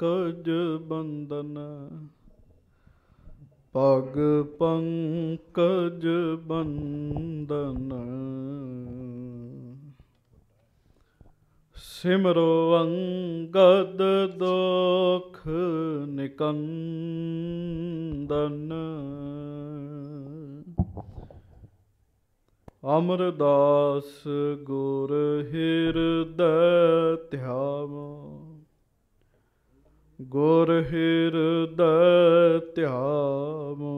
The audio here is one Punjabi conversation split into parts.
ਪੰਕਜ ਬੰਦਨ ਪਗ ਪੰਕਜ ਬੰਦਨ ਸਿਮਰੋ ਅੰਗਦ ਦੋਖ ਨਿਕੰਦਨ ਅਮਰਦਾਸ ਗੁਰ ਹਿਰਦੈ ਧਿਆਵੋ ਗੁਰ ਹਿਰਦੈ ਧਿਆਵੋ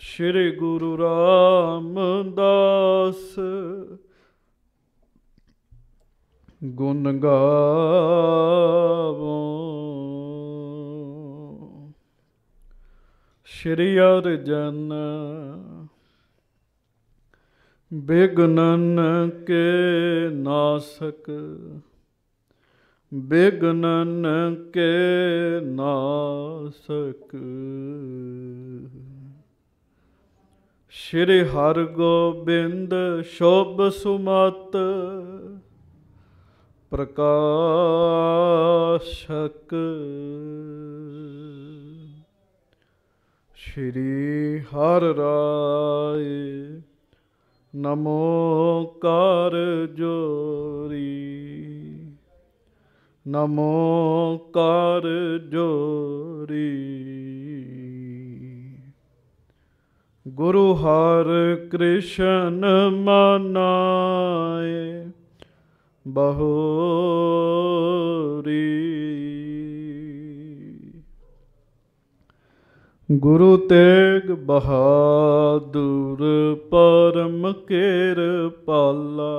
ਸ੍ਰੀ ਗੁਰੂ ਰਾਮਦਾਸ ਗੁਣ ਗਾਵੋ ਸ੍ਰੀ ਅਰਜਨ ਬਿਗਨਨ ਕੇ ਨਾਸਕ ਬਿਗਨਨ ਕੇ ਨਾਸਕ ਸ਼੍ਰੀ ਹਰ ਗੋਬਿੰਦ ਸ਼ੋਭ ਸੁਮਤ ਪ੍ਰਕਾਸ਼ਕ ਸ਼੍ਰੀ ਹਰ ਰਾਏ ਨਮੋ ਕਰ ਜੋਰੀ ਨਮੋ ਕਰ ਜੋਰੀ ਗੁਰੂ ਹਰ ਕ੍ਰਿਸ਼ਨ ਮਨਾਏ ਬਹੋਰੀ ਗੁਰੂ ਤੇਗ ਬਹਾਦੁਰ ਪਰਮ ਕਿਰਪਾਲਾ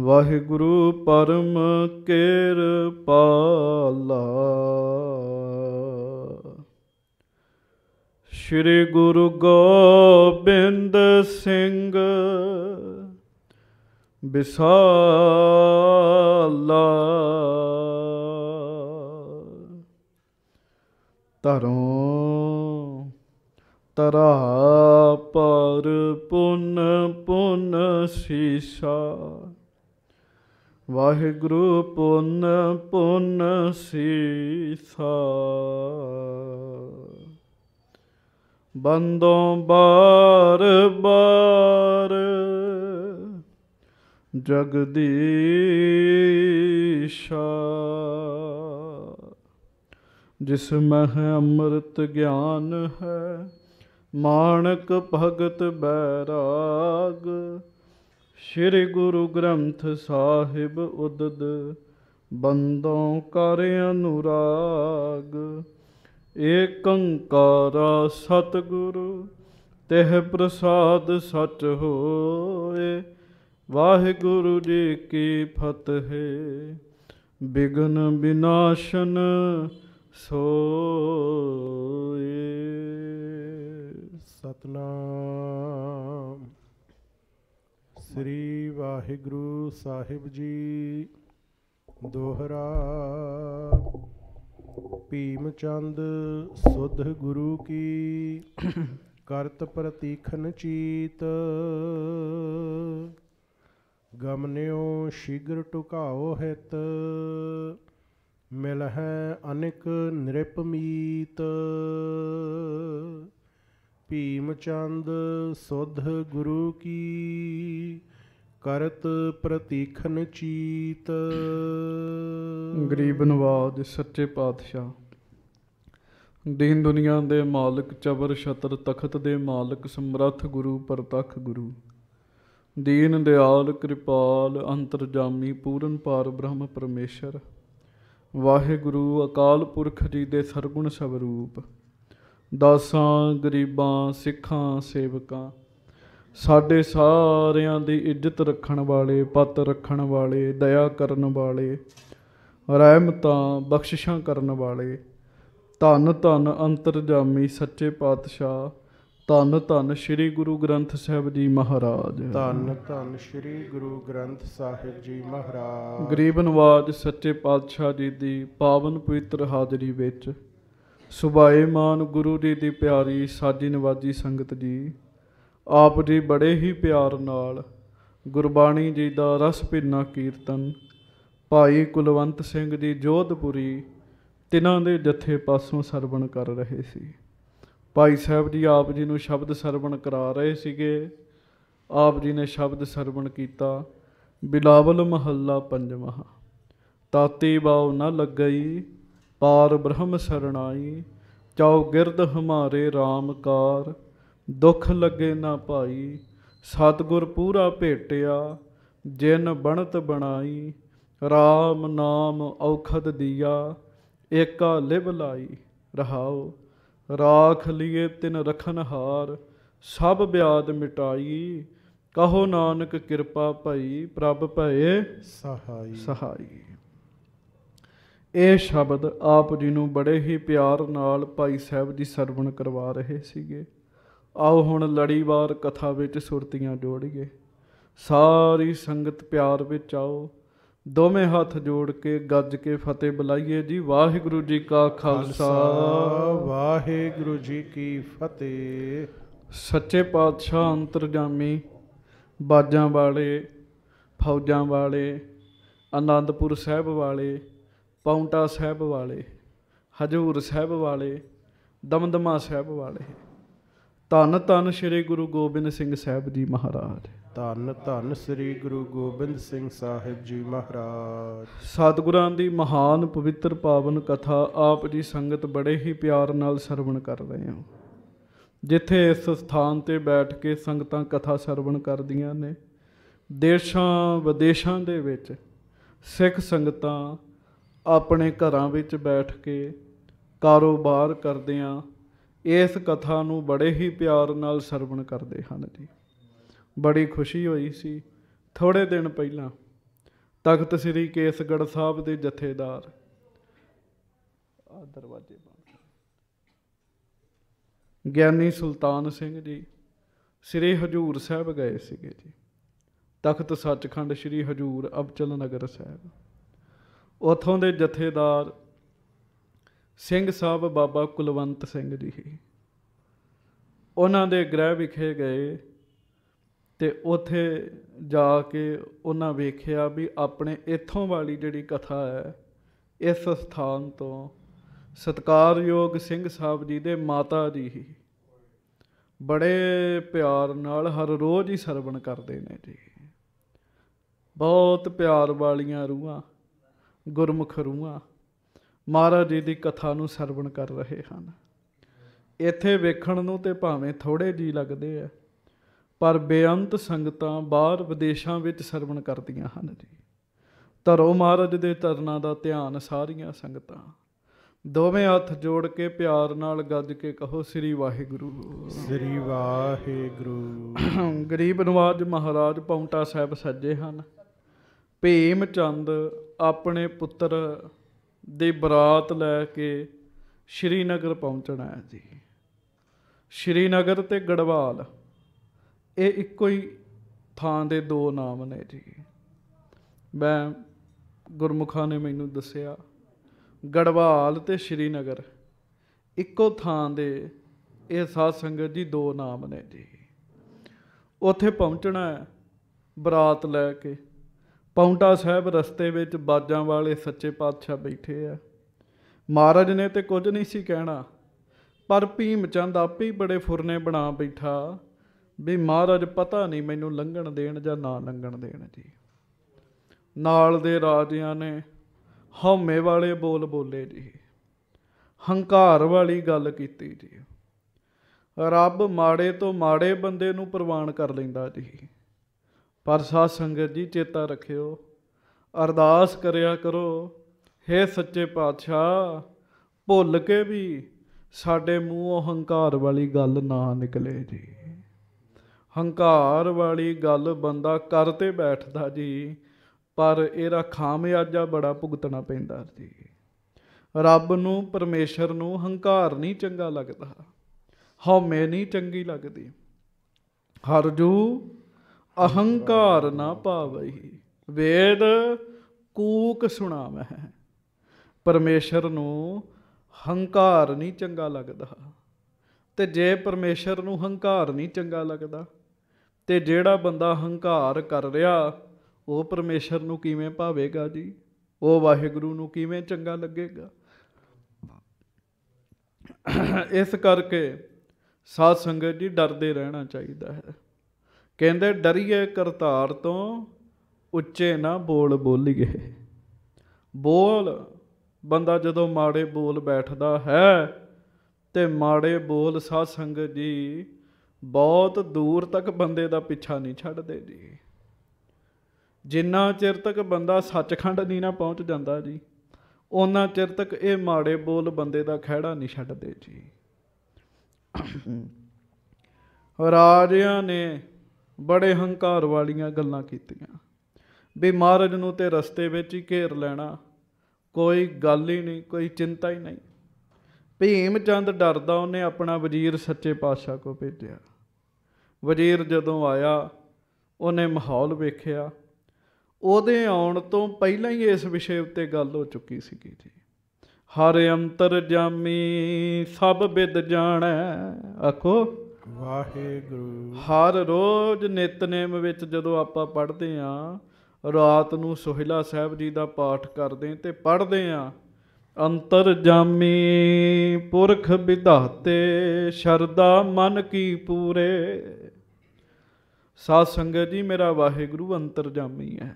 ਵਾਹਿਗੁਰੂ ਪਰਮ ਕਿਰਪਾਲਾ ਸ੍ਰੀ ਗੁਰੂ ਗੋਬਿੰਦ ਸਿੰਘ ਬਿਸਾਲਾ ਤਰੋਂ ਤਰਾ ਪਰ ਪੁਨ ਪੁਨ ਸੀਸਾ ਵਾਹਿਗੁਰੂ ਪੁੰਨ ਪੁੰਨ ਸੀਸਾ ਬੰਦੋਂ ਬਾਰ ਬਾਰ ਜਗਦੀਸ਼ਾ ਜਿਸ ਮਹ ਅੰਮ੍ਰਿਤ ਗਿਆਨ ਹੈ ਮਾਨਕ ਭਗਤ ਬੈਰਾਗ ਸ੍ਰੀ ਗੁਰੂ ਗ੍ਰੰਥ ਸਾਹਿਬ ਉਦਦ ਬੰਦੋਂ ਕਰ ਅਨੁਰਾਗ ਏਕੰਕਾਰ ਸਤਿਗੁਰੂ ਤਹਿ ਪ੍ਰਸਾਦ ਸਚ ਹੋਏ ਵਾਹਿਗੁਰੂ ਜੀ ਕੀ ਫਤਿਹ ਬਿਗਨ ਬਿਨਾਸ਼ਨ ਸੋਏ ਸਤਨਾਮ ਸ੍ਰੀ ਵਾਹਿਗੁਰੂ ਸਾਹਿਬ ਜੀ ਦੋਹਰਾ ਭੀਮ ਚੰਦ ਸੁਧ ਗੁਰੂ ਕੀ ਕਰਤ ਪ੍ਰਤੀਖਨ ਚੀਤ ਗਮਨਿਓ ਸ਼ੀਗਰ ਟੁਕਾਓ ਹਿਤ ਮਿਲ ਹੈ ਅਨਿਕ ਨਿਰਪਮੀਤ ਭੀਮ ਚੰਦ ਸੁਧ ਗੁਰੂ ਕੀ ਕਰਤ ਪ੍ਰਤੀਖਨ ਚੀਤ ਗਰੀਬ ਨਵਾਦ ਸੱਚੇ ਪਾਤਸ਼ਾਹ ਦੀਨ ਦੁਨੀਆ ਦੇ ਮਾਲਕ ਚਬਰ ਛਤਰ ਤਖਤ ਦੇ ਮਾਲਕ ਸਮਰੱਥ ਗੁਰੂ ਪਰਤਖ ਗੁਰੂ ਦੀਨ ਦਿਆਲ ਕਿਰਪਾਲ ਅੰਤਰਜਾਮੀ ਪੂਰਨ ਪਾਰ ਬ੍ਰਹਮ ਪਰਮੇਸ਼ਰ ਵਾਹਿਗੁਰੂ ਅਕਾਲ ਪੁਰਖ ਜੀ ਦੇ ਸਰਗੁਣ ਸਵਰੂਪ ਦਾਸਾਂ ਗਰੀਬਾਂ ਸਿੱਖਾਂ ਸੇਵਕਾਂ ਸਾਡੇ ਸਾਰਿਆਂ ਦੀ ਇੱਜ਼ਤ ਰੱਖਣ ਵਾਲੇ ਪਤ ਰੱਖਣ ਵਾਲੇ ਦਇਆ ਕਰਨ ਵਾਲੇ ਰਹਿਮਤਾਂ ਬਖਸ਼ਿਸ਼ਾਂ ਕਰਨ ਵਾਲੇ ਧੰਨ ਧੰਨ ਅੰਤਰਜਾਮੀ ਸੱਚੇ ਪਾਤਸ਼ਾਹ ਧੰਨ ਧੰਨ ਸ੍ਰੀ ਗੁਰੂ ਗ੍ਰੰਥ ਸਾਹਿਬ ਜੀ ਮਹਾਰਾਜ ਧੰਨ ਧੰਨ ਸ੍ਰੀ ਗੁਰੂ ਗ੍ਰੰਥ ਸਾਹਿਬ ਜੀ ਮਹਾਰਾਜ ਗਰੀਬ ਨਵਾਜ ਸੱਚੇ ਪਾਤਸ਼ਾਹ ਜੀ ਦੀ ਪਾਵਨ ਪਵਿੱਤਰ ਹਾਜ਼ਰੀ ਵਿੱਚ ਸੁਭਾਏ ਮਾਨ ਗੁਰੂ ਜੀ ਦੀ ਪਿਆਰੀ ਸਾਜੀ ਨਵਾਜੀ ਸੰਗਤ ਜੀ ਆਪ ਜੀ ਬੜੇ ਹੀ ਪਿਆਰ ਨਾਲ ਗੁਰਬਾਣੀ ਜੀ ਦਾ ਰਸ ਭਿੰਨਾ ਕੀਰਤਨ ਭਾਈ ਕੁਲਵੰਤ ਸਿੰਘ ਜੀ ਜੋਧਪੁਰੀ ਤਿਨਾਂ ਦੇ ਜਥੇ ਪਾਸੋਂ ਸਰਵਣ ਕਰ ਰਹੇ ਸੀ ਭਾਈ ਸਾਹਿਬ ਜੀ ਆਪ ਜੀ ਨੂੰ ਸ਼ਬਦ ਸਰਵਣ ਕਰਾ ਰਹੇ ਸੀਗੇ ਆਪ ਜੀ ਨੇ ਸ਼ਬਦ ਸਰਵਣ ਕੀਤਾ ਬਿਲਾਵਲ ਮਹੱਲਾ ਪੰਜਵਾਂ ਤਾਤੀ ਬਾਉ ਨਾ ਲੱਗਈ ਪਾਰ ਬ੍ਰਹਮ ਸਰਣਾਈ ਚਾਉ ਗਿਰਦ ਹਮਾਰੇ ਰਾਮਕਾਰ ਦੁਖ ਲੱਗੇ ਨਾ ਭਾਈ ਸਤਗੁਰ ਪੂਰਾ ਭੇਟਿਆ ਜਿਨ ਬਣਤ ਬਣਾਈ ਰਾਮ ਨਾਮ ਔਖਦ ਦਿਆ ਏਕਾ ਲਿਬ ਲਾਈ ਰਹਾਉ ਰਾਖ ਲੀਏ ਤਿਨ ਰਖਨ ਹਾਰ ਸਭ ਬਿਆਦ ਮਿਟਾਈ ਕਹੋ ਨਾਨਕ ਕਿਰਪਾ ਭਈ ਪ੍ਰਭ ਭਏ ਸਹਾਈ ਸਹਾਈ ਇਹ ਸ਼ਬਦ ਆਪ ਜੀ ਨੂੰ ਬੜੇ ਹੀ ਪਿਆਰ ਨਾਲ ਭਾਈ ਸਾਹਿਬ ਜੀ ਸਰਵਣ ਕਰਵਾ ਰਹੇ ਸੀਗੇ ਆਓ ਹੁਣ ਲੜੀਵਾਰ ਕਥਾ ਵਿੱਚ ਸੁਰਤੀਆਂ ਜੋੜੀਏ ਸਾਰੀ ਸੰਗਤ ਪਿਆਰ ਵਿੱਚ ਆਓ ਦੋਵੇਂ ਹੱਥ ਜੋੜ ਕੇ ਗੱਜ ਕੇ ਫਤਿਹ ਬੁਲਾਈਏ ਜੀ ਵਾਹਿਗੁਰੂ ਜੀ ਕਾ ਖਾਲਸਾ ਵਾਹਿਗੁਰੂ ਜੀ ਕੀ ਫਤਿਹ ਸੱਚੇ ਪਾਤਸ਼ਾਹ ਅੰਤਰਜਾਮੀ ਬਾਜਾਂ ਵਾਲੇ ਫੌਜਾਂ ਵਾਲੇ ਆਨੰਦਪੁਰ ਸਾਹਿਬ ਵਾਲੇ ਪੌਂਟਾ ਸਾਹਿਬ ਵਾਲੇ ਹਜੂਰ ਸਾਹਿਬ ਵਾਲੇ ਦਮਦਮਾ ਸਾਹਿਬ ਵਾਲੇ ਤਨ ਤਨ ਸ੍ਰੀ ਗੁਰੂ ਗੋਬਿੰਦ ਸਿੰਘ ਸਾਹਿਬ ਜੀ ਮਹਾਰਾਜ ਤਨ ਤਨ ਸ੍ਰੀ ਗੁਰੂ ਗੋਬਿੰਦ ਸਿੰਘ ਸਾਹਿਬ ਜੀ ਮਹਾਰਾਜ ਸਤਿਗੁਰਾਂ ਦੀ ਮਹਾਨ ਪਵਿੱਤਰ ਪਾਵਨ ਕਥਾ ਆਪ ਜੀ ਸੰਗਤ ਬੜੇ ਹੀ ਪਿਆਰ ਨਾਲ ਸਰਵਣ ਕਰ ਰਹੇ ਹਾਂ ਜਿੱਥੇ ਇਸ ਸਥਾਨ ਤੇ ਬੈਠ ਕੇ ਸੰਗਤਾਂ ਕਥਾ ਸਰਵਣ ਕਰਦੀਆਂ ਨੇ ਦੇਸ਼ਾਂ ਵਿਦੇਸ਼ਾਂ ਦੇ ਵਿੱਚ ਸਿੱਖ ਸੰਗਤਾਂ ਆਪਣੇ ਘਰਾਂ ਵਿੱਚ ਬੈਠ ਕੇ ਕਾਰੋਬਾਰ ਕਰਦੇ ਆ ਇਸ ਕਥਾ ਨੂੰ ਬੜੇ ਹੀ ਪਿਆਰ ਨਾਲ ਸਰਵਣ ਕਰਦੇ ਹਨ ਜੀ ਬੜੀ ਖੁਸ਼ੀ ਹੋਈ ਸੀ ਥੋੜੇ ਦਿਨ ਪਹਿਲਾਂ ਤਖਤ ਸ੍ਰੀ ਕੇਸਗੜ੍ਹ ਸਾਹਿਬ ਦੇ ਜਥੇਦਾਰ ਆ ਦਰਵਾਜ਼ੇ ਬੰਦ ਗਿਆਨੀ ਸੁਲਤਾਨ ਸਿੰਘ ਜੀ ਸ੍ਰੀ ਹਜੂਰ ਸਾਹਿਬ ਗਏ ਸੀਗੇ ਜੀ ਤਖਤ ਸੱਚਖੰਡ ਸ੍ਰੀ ਹਜੂਰ ਅਬਚਲ ਨਗਰ ਸਾਹਿਬ ਉਥੋਂ ਦੇ ਜਥੇਦਾਰ ਸਿੰਘ ਸਾਹਿਬ ਬਾਬਾ ਕੁਲਵੰਤ ਸਿੰਘ ਜੀ ਉਹਨਾਂ ਦੇ ਗ੍ਰਹਿ ਵਿਖੇ ਗਏ ਤੇ ਉਥੇ ਜਾ ਕੇ ਉਹਨਾਂ ਵੇਖਿਆ ਵੀ ਆਪਣੇ ਇਥੋਂ ਵਾਲੀ ਜਿਹੜੀ ਕਥਾ ਹੈ ਇਸ ਸਥਾਨ ਤੋਂ ਸਤਕਾਰਯੋਗ ਸਿੰਘ ਸਾਹਿਬ ਜੀ ਦੇ ਮਾਤਾ ਜੀ ਬੜੇ ਪਿਆਰ ਨਾਲ ਹਰ ਰੋਜ਼ ਹੀ ਸਰਵਣ ਕਰਦੇ ਨੇ ਜੀ ਬਹੁਤ ਪਿਆਰ ਵਾਲੀਆਂ ਰੂਹਾਂ ਗੁਰਮੁਖ ਰੂਹਾਂ ਮਹਾਰਾਜ ਜੀ ਦੀ ਕਥਾ ਨੂੰ ਸਰਵਣ ਕਰ ਰਹੇ ਹਨ ਇੱਥੇ ਵੇਖਣ ਨੂੰ ਤੇ ਭਾਵੇਂ ਥੋੜੇ ਜੀ ਲੱਗਦੇ ਆ ਪਰ ਬੇਅੰਤ ਸੰਗਤਾਂ ਬਾਹਰ ਵਿਦੇਸ਼ਾਂ ਵਿੱਚ ਸਰਵਣ ਕਰਦੀਆਂ ਹਨ ਜੀ ਧਰੋ ਮਹਾਰਾਜ ਦੇ ਤਰਨਾ ਦਾ ਧਿਆਨ ਸਾਰੀਆਂ ਸੰਗਤਾਂ ਦੋਵੇਂ ਹੱਥ ਜੋੜ ਕੇ ਪਿਆਰ ਨਾਲ ਗੱਜ ਕੇ ਕਹੋ ਸ੍ਰੀ ਵਾਹਿਗੁਰੂ ਸ੍ਰੀ ਵਾਹਿਗੁਰੂ ਗਰੀਬ ਨਵਾਜ ਮਹਾਰਾਜ ਪੌਂਟਾ ਸਾਹਿਬ ਸੱਜੇ ਹਨ ਭੀਮ ਚੰਦ ਆਪਣੇ ਪੁੱਤਰ ਦੀ ਬਰਾਤ ਲੈ ਕੇ ਸ਼੍ਰੀਨਗਰ ਪਹੁੰਚਣਾ ਹੈ ਜੀ ਸ਼੍ਰੀਨਗਰ ਤੇ ਗੜਵਾਲ ਇਹ ਇੱਕੋ ਹੀ ਥਾਂ ਦੇ ਦੋ ਨਾਮ ਨੇ ਜੀ ਮੈਂ ਗੁਰਮੁਖਾਂ ਨੇ ਮੈਨੂੰ ਦੱਸਿਆ ਗੜਵਾਲ ਤੇ ਸ਼੍ਰੀਨਗਰ ਇੱਕੋ ਥਾਂ ਦੇ ਇਹ ਸਾਧ ਸੰਗਤ ਜੀ ਦੋ ਨਾਮ ਨੇ ਜੀ ਉੱਥੇ ਪਹੁੰਚਣਾ ਹੈ ਬਰਾਤ ਲੈ ਕੇ ਪੌਂਟਾ ਸਾਹਿਬ ਰਸਤੇ ਵਿੱਚ ਬਾਜਾਂ ਵਾਲੇ ਸੱਚੇ ਪਾਤਸ਼ਾਹ ਬੈਠੇ ਆ ਮਹਾਰਾਜ ਨੇ ਤੇ ਕੁਝ ਨਹੀਂ ਸੀ ਕਹਿਣਾ ਪਰ ਭੀਮ ਚੰਦ ਆਪੇ ਬੜੇ ਫੁਰਨੇ ਬਣਾ ਬੈਠਾ ਵੀ ਮਹਾਰਾਜ ਪਤਾ ਨਹੀਂ ਮੈਨੂੰ ਲੰਘਣ ਦੇਣ ਜਾਂ ਨਾ ਲੰਘਣ ਦੇਣ ਜੀ ਨਾਲ ਦੇ ਰਾਜਿਆਂ ਨੇ ਹਉਮੇ ਵਾਲੇ ਬੋਲ ਬੋਲੇ ਜੀ ਹੰਕਾਰ ਵਾਲੀ ਗੱਲ ਕੀਤੀ ਜੀ ਰੱਬ ਮਾੜੇ ਤੋਂ ਮਾੜੇ ਬੰਦੇ ਨੂੰ ਪ੍ਰਵਾਨ ਕਰ ਲੈਂਦਾ ਜੀ ਪਰ ਸਾਧ ਸੰਗਤ ਜੀ ਚੇਤਾ ਰੱਖਿਓ ਅਰਦਾਸ ਕਰਿਆ ਕਰੋ हे ਸੱਚੇ ਪਾਤਸ਼ਾਹ ਭੁੱਲ ਕੇ ਵੀ ਸਾਡੇ ਮੂੰਹ ਹੰਕਾਰ ਵਾਲੀ ਗੱਲ ਨਾ ਨਿਕਲੇ ਜੀ ਹੰਕਾਰ ਵਾਲੀ ਗੱਲ ਬੰਦਾ ਕਰ ਤੇ ਬੈਠਦਾ ਜੀ ਪਰ ਇਹਦਾ ਖਾਮਿਆਜਾ ਬੜਾ ਭੁਗਤਣਾ ਪੈਂਦਾ ਜੀ ਰੱਬ ਨੂੰ ਪਰਮੇਸ਼ਰ ਨੂੰ ਹੰਕਾਰ ਨਹੀਂ ਚੰਗਾ ਲੱਗਦਾ ਹਉਮੈ ਨਹੀਂ ਚੰਗੀ ਲੱਗਦੀ ਹਰਜੂ ਅਹੰਕਾਰ ਨਾ ਪਾਵਈ ਵੇਦ ਕੂਕ ਸੁਣਾਵੇ ਪਰਮੇਸ਼ਰ ਨੂੰ ਹੰਕਾਰ ਨਹੀਂ ਚੰਗਾ ਲੱਗਦਾ ਤੇ ਜੇ ਪਰਮੇਸ਼ਰ ਨੂੰ ਹੰਕਾਰ ਨਹੀਂ ਚੰਗਾ ਲੱਗਦਾ ਤੇ ਜਿਹੜਾ ਬੰਦਾ ਹੰਕਾਰ ਕਰ ਰਿਹਾ ਉਹ ਪਰਮੇਸ਼ਰ ਨੂੰ ਕਿਵੇਂ ਭਾਵੇਗਾ ਜੀ ਉਹ ਵਾਹਿਗੁਰੂ ਨੂੰ ਕਿਵੇਂ ਚੰਗਾ ਲੱਗੇਗਾ ਇਸ ਕਰਕੇ ਸਾਧ ਸੰਗਤ ਜੀ ਡਰਦੇ ਰਹਿਣਾ ਚਾਹੀਦਾ ਹੈ ਕਹਿੰਦੇ ਡਰੀਏ ਕਰਤਾਰ ਤੋਂ ਉੱਚੇ ਨਾ ਬੋਲ ਬੋਲੀਏ ਬੋਲ ਬੰਦਾ ਜਦੋਂ ਮਾੜੇ ਬੋਲ ਬੈਠਦਾ ਹੈ ਤੇ ਮਾੜੇ ਬੋਲ ਸਾਧ ਸੰਗਤ ਜੀ ਬਹੁਤ ਦੂਰ ਤੱਕ ਬੰਦੇ ਦਾ ਪਿੱਛਾ ਨਹੀਂ ਛੱਡਦੇ ਜੀ ਜਿੰਨਾ ਚਿਰ ਤੱਕ ਬੰਦਾ ਸੱਚਖੰਡ ਨਹੀਂ ਨਾ ਪਹੁੰਚ ਜਾਂਦਾ ਜੀ ਉਹਨਾਂ ਚਿਰ ਤੱਕ ਇਹ ਮਾੜੇ ਬੋਲ ਬੰਦੇ ਦਾ ਖਹਿੜਾ ਨਹੀਂ ਛੱਡਦੇ ਜੀ ਰਾਜਿਆਂ ਨੇ ਬੜੇ ਹੰਕਾਰ ਵਾਲੀਆਂ ਗੱਲਾਂ ਕੀਤੀਆਂ ਵੀ ਮਹਾਰਾਜ ਨੂੰ ਤੇ ਰਸਤੇ ਵਿੱਚ ਹੀ ਘੇਰ ਲੈਣਾ ਕੋਈ ਗੱਲ ਹੀ ਨਹੀਂ ਕੋਈ ਚਿੰਤਾ ਹੀ ਨਹੀਂ ਭੀਮ ਚੰਦ ਡਰਦਾ ਉਹਨੇ ਆਪਣਾ ਵਜ਼ੀਰ ਸੱਚੇ ਪਾਤਸ਼ਾਹ ਕੋ ਭੇਜਿਆ ਵਜ਼ੀਰ ਜਦੋਂ ਆਇਆ ਉਹਨੇ ਮਾਹੌਲ ਵੇਖਿਆ ਉਹਦੇ ਆਉਣ ਤੋਂ ਪਹਿਲਾਂ ਹੀ ਇਸ ਵਿਸ਼ੇ ਉੱਤੇ ਗੱਲ ਹੋ ਚੁੱਕੀ ਸੀਗੀ ਜੀ ਹਰ ਅੰਤਰ ਜਾਮੀ ਸਭ ਬਿਦ ਜਾਣੈ ਆਖੋ ਵਾਹਿਗੁਰੂ ਹਰ ਰੋਜ਼ ਨਿਤਨੇਮ ਵਿੱਚ ਜਦੋਂ ਆਪਾਂ ਪੜ੍ਹਦੇ ਆਂ ਰਾਤ ਨੂੰ ਸੋਹਿਲਾ ਸਾਹਿਬ ਜੀ ਦਾ ਪਾਠ ਕਰਦੇ ਤੇ ਪੜ੍ਹਦੇ ਆਂ ਅੰਤਰ ਜਾਮੀ ਪੁਰਖ ਵਿਧਾਤੇ ਸ਼ਰਦਾ ਮਨ ਕੀ ਪੂਰੇ ਸਾਧ ਸੰਗਤ ਜੀ ਮੇਰਾ ਵਾਹਿਗੁਰੂ ਅੰਤਰ ਜਾਮੀ ਹੈ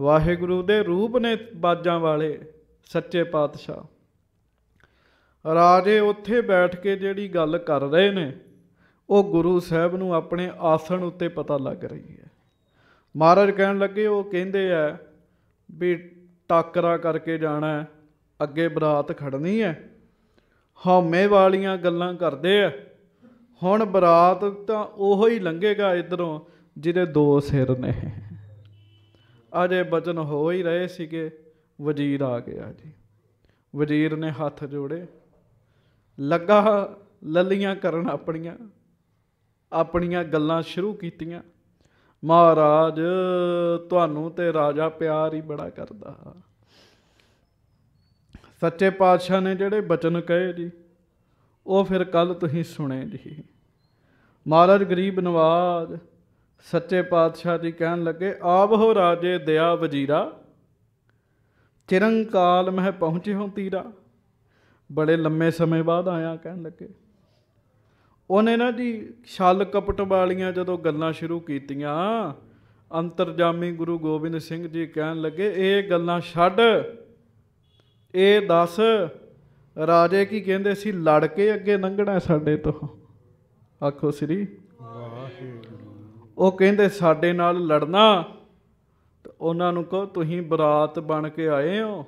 ਵਾਹਿਗੁਰੂ ਦੇ ਰੂਪ ਨੇ ਬਾਜਾਂ ਵਾਲੇ ਸੱਚੇ ਪਾਤਸ਼ਾਹ ਰਾਜੇ ਉੱਥੇ ਬੈਠ ਕੇ ਜਿਹੜੀ ਗੱਲ ਕਰ ਰਹੇ ਨੇ ਉਹ ਗੁਰੂ ਸਾਹਿਬ ਨੂੰ ਆਪਣੇ ਆਸਣ ਉੱਤੇ ਪਤਾ ਲੱਗ ਰਹੀ ਹੈ ਮਹਾਰਾਜ ਕਹਿਣ ਲੱਗੇ ਉਹ ਕਹਿੰਦੇ ਆ ਵੀ ਟਾਕਰਾ ਕਰਕੇ ਜਾਣਾ ਅੱਗੇ ਬਰਾਤ ਖੜਨੀ ਹੈ ਹਉਮੇ ਵਾਲੀਆਂ ਗੱਲਾਂ ਕਰਦੇ ਆ ਹੁਣ ਬਰਾਤ ਤਾਂ ਉਹੋ ਹੀ ਲੰਘੇਗਾ ਇਧਰੋਂ ਜਿਹਦੇ ਦੋ ਸਿਰ ਨੇ ਅਜੇ ਬਚਨ ਹੋ ਹੀ ਰਹੇ ਸੀਗੇ ਵਜ਼ੀਰ ਆ ਗਿਆ ਜੀ ਵਜ਼ੀਰ ਨੇ ਹੱਥ ਜੋੜੇ ਲੱਗਾ ਲੱਲੀਆਂ ਕਰਨ ਆਪਣੀਆਂ ਆਪਣੀਆਂ ਗੱਲਾਂ ਸ਼ੁਰੂ ਕੀਤੀਆਂ ਮਹਾਰਾਜ ਤੁਹਾਨੂੰ ਤੇ ਰਾਜਾ ਪਿਆਰ ਹੀ ਬੜਾ ਕਰਦਾ ਸੱਚੇ ਪਾਤਸ਼ਾਹ ਨੇ ਜਿਹੜੇ ਬਚਨ ਕਹੇ ਜੀ ਉਹ ਫਿਰ ਕੱਲ ਤੁਸੀਂ ਸੁਣੇ ਜੀ ਮਹਾਰਾਜ ਗਰੀਬ ਨਵਾਜ਼ ਸੱਚੇ ਪਾਤਸ਼ਾਹ ਜੀ ਕਹਿਣ ਲੱਗੇ ਆਪ ਹੋ ਰਾਜੇ ਦਇਆ ਵਜੀਰਾ ਚਿਰੰਕਾਲ ਮਹਿ ਪਹੁੰਚੇ ਹੋ ਤੀਰਾ ਬੜੇ ਲੰਮੇ ਸਮੇਂ ਬਾਅਦ ਆਇਆ ਕਹਿਣ ਲੱਗੇ ਉਹਨੇ ਨਾ ਜੀ ਛਲ ਕਪਟ ਵਾਲੀਆਂ ਜਦੋਂ ਗੱਲਾਂ ਸ਼ੁਰੂ ਕੀਤੀਆਂ ਅੰਤਰਜਾਮੀ ਗੁਰੂ ਗੋਬਿੰਦ ਸਿੰਘ ਜੀ ਕਹਿਣ ਲੱਗੇ ਇਹ ਗੱਲਾਂ ਛੱਡ ਇਹ ਦੱਸ ਰਾਜੇ ਕੀ ਕਹਿੰਦੇ ਸੀ ਲੜ ਕੇ ਅੱਗੇ ਲੰਘਣਾ ਸਾਡੇ ਤੋਂ ਆਖੋ ਸ੍ਰੀ ਉਹ ਕਹਿੰਦੇ ਸਾਡੇ ਨਾਲ ਲੜਨਾ ਉਹਨਾਂ ਨੂੰ ਕਹੋ ਤੁਸੀਂ ਬਰਾਤ ਬਣ ਕੇ ਆਏ ਹੋ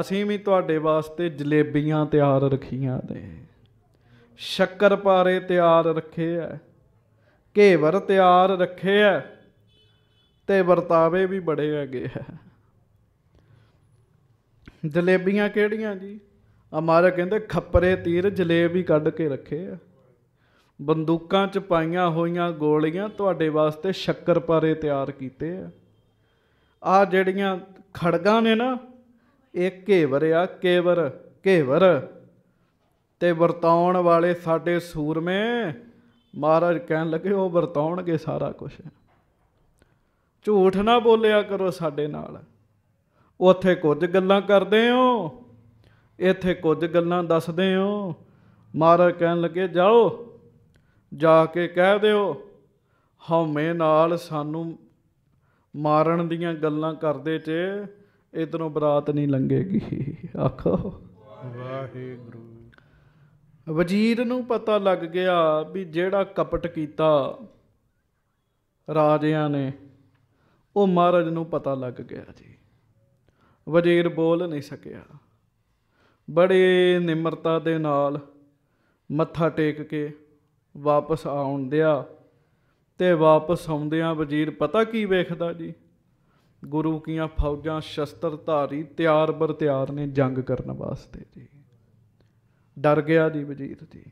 ਅਸੀਂ ਵੀ ਤੁਹਾਡੇ ਵਾਸਤੇ ਜਲੇਬੀਆਂ ਤਿਆਰ ਰੱਖੀਆਂ ਨੇ ਸ਼ੱਕਰਪਾਰੇ ਤਿਆਰ ਰੱਖੇ ਐ ਘੇਵਰ ਤਿਆਰ ਰੱਖੇ ਐ ਤੇ ਵਰਤਾਵੇ ਵੀ ਬੜੇ ਹੈਗੇ ਐ ਜਲੇਬੀਆਂ ਕਿਹੜੀਆਂ ਜੀ ਅਮਾਰਾ ਕਹਿੰਦੇ ਖੱਪਰੇ ਤੀਰ ਜਲੇਬੀ ਕੱਢ ਕੇ ਰੱਖੇ ਆ ਬੰਦੂਕਾਂ 'ਚ ਪਾਈਆਂ ਹੋਈਆਂ ਗੋਲੀਆਂ ਤੁਹਾਡੇ ਵਾਸਤੇ ਸ਼ੱਕਰਪਾਰੇ ਤਿਆਰ ਕੀਤੇ ਆ ਆ ਜਿਹੜੀਆਂ ਖੜਗਾਂ ਨੇ ਨਾ ਇਹ ਘੇਵਰ ਆ ਕੇਵਰ ਘੇਵਰ ਤੇ ਵਰਤੌਣ ਵਾਲੇ ਸਾਡੇ ਸੂਰਮੇ ਮਹਾਰਾਜ ਕਹਿਣ ਲੱਗੇ ਉਹ ਵਰਤੌਣਗੇ ਸਾਰਾ ਕੁਝ ਝੂਠ ਨਾ ਬੋਲਿਆ ਕਰੋ ਸਾਡੇ ਨਾਲ ਉੱਥੇ ਕੁਝ ਗੱਲਾਂ ਕਰਦੇ ਹੋ ਇੱਥੇ ਕੁਝ ਗੱਲਾਂ ਦੱਸਦੇ ਹੋ ਮਹਾਰਾਜ ਕਹਿਣ ਲੱਗੇ ਜਾਓ ਜਾ ਕੇ ਕਹਿ ਦਿਓ ਹਉਮੈ ਨਾਲ ਸਾਨੂੰ ਮਾਰਨ ਦੀਆਂ ਗੱਲਾਂ ਕਰਦੇ ਤੇ ਇਧਰੋਂ ਬਰਾਤ ਨਹੀਂ ਲੰਗੇਗੀ ਆਖੋ ਵਾਹਿਗੁਰੂ ਵਜ਼ੀਰ ਨੂੰ ਪਤਾ ਲੱਗ ਗਿਆ ਵੀ ਜਿਹੜਾ ਕਪਟ ਕੀਤਾ ਰਾਜਿਆਂ ਨੇ ਉਹ ਮਹਾਰਾਜ ਨੂੰ ਪਤਾ ਲੱਗ ਗਿਆ ਜੀ ਵਜ਼ੀਰ ਬੋਲ ਨਹੀਂ ਸਕਿਆ ਬੜੇ ਨਿਮਰਤਾ ਦੇ ਨਾਲ ਮੱਥਾ ਟੇਕ ਕੇ ਵਾਪਸ ਆਉਣ ਦਿਆ ਤੇ ਵਾਪਸ ਆਉਂਦਿਆਂ ਵਜ਼ੀਰ ਪਤਾ ਕੀ ਵੇਖਦਾ ਜੀ ਗੁਰੂ ਕੀਆਂ ਫੌਜਾਂ ਸ਼ਸਤਰ ਧਾਰੀ ਤਿਆਰ ਬਰ ਤਿਆਰ ਨੇ ਜੰਗ ਕਰਨ ਵਾਸਤੇ ਜੀ ਡਰ ਗਿਆ ਜੀ ਵਜ਼ੀਰ ਜੀ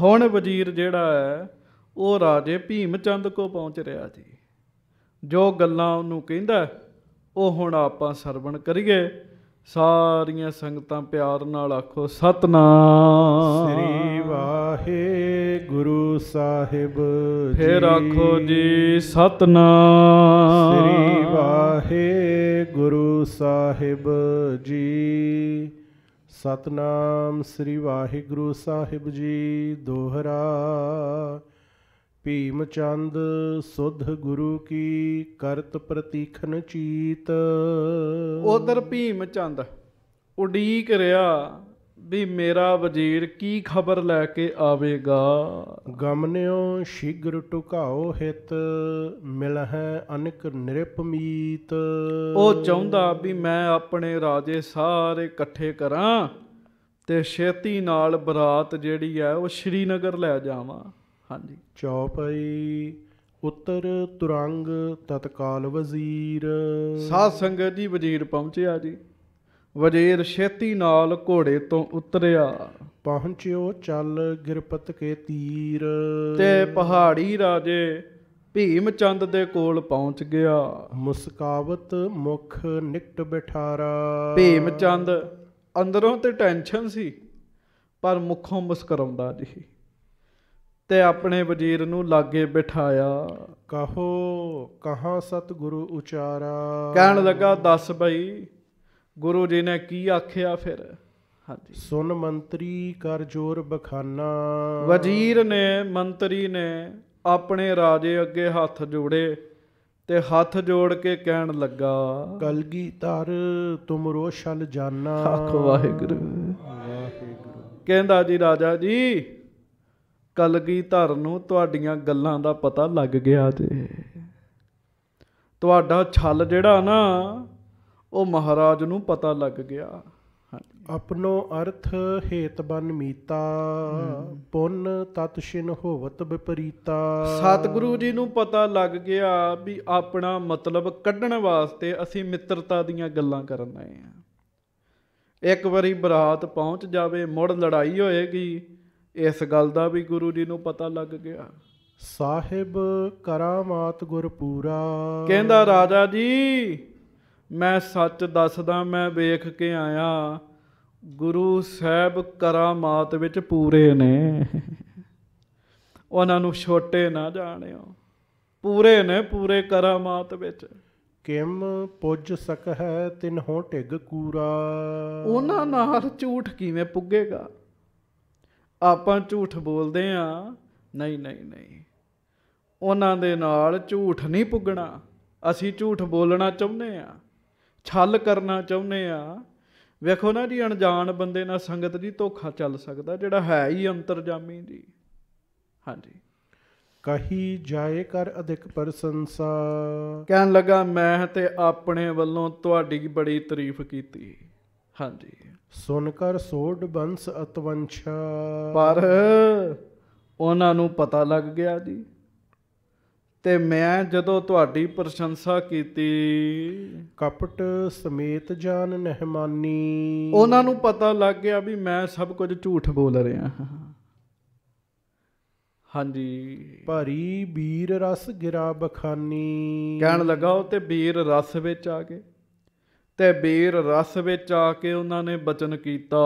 ਹੁਣ ਵਜ਼ੀਰ ਜਿਹੜਾ ਹੈ ਉਹ ਰਾਜੇ ਭੀਮ ਚੰਦ ਕੋ ਪਹੁੰਚ ਰਿਹਾ ਜੀ ਜੋ ਗੱਲਾਂ ਉਹਨੂੰ ਕਹਿੰਦਾ ਉਹ ਹੁਣ ਆਪਾਂ ਸਰਵਣ ਕਰੀਏ ਸਾਰੀਆਂ ਸੰਗਤਾਂ ਪਿਆਰ ਨਾਲ ਆਖੋ ਸਤਨਾਮ ਸ੍ਰੀ ਵਾਹਿਗੁਰੂ ਗੁਰੂ ਸਾਹਿਬ ਜੀ ਫੇਰ ਆਖੋ ਜੀ ਸਤਨਾਮ ਸ੍ਰੀ ਵਾਹਿਗੁਰੂ ਸਾਹਿਬ ਜੀ ਸਤਨਾਮ ਸ੍ਰੀ ਵਾਹਿਗੁਰੂ ਸਾਹਿਬ ਜੀ ਦੋਹਰਾ ਭੀਮ ਚੰਦ ਸੁਧ ਗੁਰੂ ਕੀ ਕਰਤ ਪ੍ਰਤੀਖਨ ਚੀਤ ਉਧਰ ਭੀਮ ਚੰਦ ਉਡੀਕ ਰਿਹਾ ਵੀ ਮੇਰਾ ਵਜ਼ੀਰ ਕੀ ਖਬਰ ਲੈ ਕੇ ਆਵੇਗਾ ਗਮਨਿਓ ਸ਼ੀਗਰ ਟੁਕਾਓ ਹਿਤ ਮਿਲਹਿ ਅਨਿਕ ਨਿਰਪਮੀਤ ਉਹ ਚਾਹੁੰਦਾ ਵੀ ਮੈਂ ਆਪਣੇ ਰਾਜੇ ਸਾਰੇ ਇਕੱਠੇ ਕਰਾਂ ਤੇ ਛੇਤੀ ਨਾਲ ਬਰਾਤ ਜਿਹੜੀ ਹੈ ਉਹ ਸ਼੍ਰੀਨਗਰ ਲੈ ਜਾਵਾਂ ਹਾਂਜੀ ਚੌਪਈ ਉਤਰ ਤੁਰੰਗ ਤਤਕਾਲ ਵਜ਼ੀਰ ਸਾਧ ਸੰਗਤ ਜੀ ਵਜ਼ੀਰ ਪਹੁੰਚਿਆ ਜੀ ਵਜੇਰ ਛੇਤੀ ਨਾਲ ਘੋੜੇ ਤੋਂ ਉਤਰਿਆ ਪਹੁੰਚਿਓ ਚੱਲ ਗਿਰਪਤ ਕੇ ਤੀਰ ਤੇ ਪਹਾੜੀ ਰਾਜੇ ਭੀਮ ਚੰਦ ਦੇ ਕੋਲ ਪਹੁੰਚ ਗਿਆ ਮੁਸਕਾਵਤ ਮੁਖ ਨਿਕਟ ਬਿਠਾਰਾ ਭੀਮ ਚੰਦ ਅੰਦਰੋਂ ਤੇ ਟੈਨਸ਼ਨ ਸੀ ਪਰ ਮੁਖੋਂ ਮੁਸਕਰਾਉਂਦਾ ਜੀ ਤੇ ਆਪਣੇ ਵਜ਼ੀਰ ਨੂੰ ਲਾਗੇ ਬਿਠਾਇਆ ਕਹੋ ਕਹਾ ਸਤਿਗੁਰੂ ਉਚਾਰਾ ਕਹਿਣ ਲੱਗਾ ਦੱਸ ਬਈ ਗੁਰੂ ਜੀ ਨੇ ਕੀ ਆਖਿਆ ਫਿਰ ਹਾਂਜੀ ਸੁਨ ਮੰਤਰੀ ਕਰ ਜੋਰ ਬਖਾਨਾ ਵਜ਼ੀਰ ਨੇ ਮੰਤਰੀ ਨੇ ਆਪਣੇ ਰਾਜੇ ਅੱਗੇ ਹੱਥ ਜੋੜੇ ਤੇ ਹੱਥ ਜੋੜ ਕੇ ਕਹਿਣ ਲੱਗਾ ਕਲਗੀ ਤਰ ਤੁਮਰੋ ਛਲ ਜਾਨਾ ਅੱਖ ਵਾਹਿਗੁਰੂ ਵਾਹਿਗੁਰੂ ਕਹਿੰਦਾ ਜੀ ਰਾਜਾ ਜੀ ਕਲਗੀ ਧਰ ਨੂੰ ਤੁਹਾਡੀਆਂ ਗੱਲਾਂ ਦਾ ਪਤਾ ਲੱਗ ਗਿਆ ਤੇ ਤੁਹਾਡਾ ਛਲ ਜਿਹੜਾ ਨਾ ਉਹ ਮਹਾਰਾਜ ਨੂੰ ਪਤਾ ਲੱਗ ਗਿਆ ਆਪਣੋ ਅਰਥ ਹੇਤ ਬਨ ਮੀਤਾ ਪੁੰਨ ਤਤ ਸ਼ਿਨ ਹੋਵਤ ਵਿਪਰੀਤਾ ਸਤਿਗੁਰੂ ਜੀ ਨੂੰ ਪਤਾ ਲੱਗ ਗਿਆ ਵੀ ਆਪਣਾ ਮਤਲਬ ਕੱਢਣ ਵਾਸਤੇ ਅਸੀਂ ਮਿੱਤਰਤਾ ਦੀਆਂ ਗੱਲਾਂ ਕਰਨ ਆਏ ਆ ਇੱਕ ਵਾਰੀ ਬਰਾਤ ਪਹੁੰਚ ਜਾਵੇ ਮੁੜ ਲੜਾਈ ਹੋਏਗੀ ਇਸ ਗੱਲ ਦਾ ਵੀ ਗੁਰੂ ਜੀ ਨੂੰ ਪਤਾ ਲੱਗ ਗਿਆ ਸਾਹਿਬ ਕਰਾਮਾਤ ਗੁਰਪੂਰਾ ਕਹਿੰਦਾ ਰਾਜਾ ਜੀ ਮੈਂ ਸੱਚ ਦੱਸਦਾ ਮੈਂ ਵੇਖ ਕੇ ਆਇਆ ਗੁਰੂ ਸਾਹਿਬ ਕਰਾਮਾਤ ਵਿੱਚ ਪੂਰੇ ਨੇ ਉਹਨਾਂ ਨੂੰ ਛੋਟੇ ਨਾ ਜਾਣਿਓ ਪੂਰੇ ਨੇ ਪੂਰੇ ਕਰਾਮਾਤ ਵਿੱਚ ਕਿਮ ਪੁੱਜ ਸਕ ਹੈ ਤਿਨਹੋਂ ਢਿਗ ਕੂਰਾ ਉਹਨਾਂ ਨਾਲ ਝੂਠ ਕਿਵੇਂ ਪੁੱਗੇਗਾ ਆਪਾਂ ਝੂਠ ਬੋਲਦੇ ਆ ਨਹੀਂ ਨਹੀਂ ਨਹੀਂ ਉਹਨਾਂ ਦੇ ਨਾਲ ਝੂਠ ਨਹੀਂ ਪੁੱਗਣਾ ਅਸੀਂ ਝੂਠ ਬੋਲਣਾ ਚਾਹੁੰਦੇ ਆ ਛਲ ਕਰਨਾ ਚਾਹੁੰਦੇ ਆ ਵੇਖੋ ਨਾ ਜੀ ਅਣਜਾਣ ਬੰਦੇ ਨਾਲ ਸੰਗਤ ਦੀ ਧੋਖਾ ਚੱਲ ਸਕਦਾ ਜਿਹੜਾ ਹੈ ਹੀ ਅੰਤਰਜਾਮੀ ਜੀ ਹਾਂਜੀ ਕਹੀ ਜਾਏ ਕਰ ਅਧਿਕ ਪ੍ਰਸੰਸਾ ਕਹਿਣ ਲੱਗਾ ਮੈਂ ਤੇ ਆਪਣੇ ਵੱਲੋਂ ਤੁਹਾਡੀ ਬੜੀ ਤਾਰੀਫ ਕੀਤੀ ਹਾਂਜੀ ਸੁਣ ਕਰ ਸੋਡ ਬੰਸ ਅਤਵੰਛਾ ਪਰ ਉਹਨਾਂ ਨੂੰ ਪਤਾ ਲੱਗ ਗਿਆ ਜੀ ਤੇ ਮੈਂ ਜਦੋਂ ਤੁਹਾਡੀ ਪ੍ਰਸ਼ੰਸਾ ਕੀਤੀ ਕਪਟ ਸਮੇਤ ਜਾਨ ਨਹਿਮਾਨੀ ਉਹਨਾਂ ਨੂੰ ਪਤਾ ਲੱਗ ਗਿਆ ਵੀ ਮੈਂ ਸਭ ਕੁਝ ਝੂਠ ਬੋਲ ਰਿਹਾ ਹਾਂ ਹਾਂਜੀ ਭਰੀ ਵੀਰ ਰਸ ਗਿਰਾ ਬਖਾਨੀ ਕਹਿਣ ਲੱਗਾ ਉਹ ਤੇ ਵੀਰ ਰਸ ਵਿੱਚ ਆ ਗਏ ਤੇ ਵੀਰ ਰਸ ਵਿੱਚ ਆ ਕੇ ਉਹਨਾਂ ਨੇ ਬਚਨ ਕੀਤਾ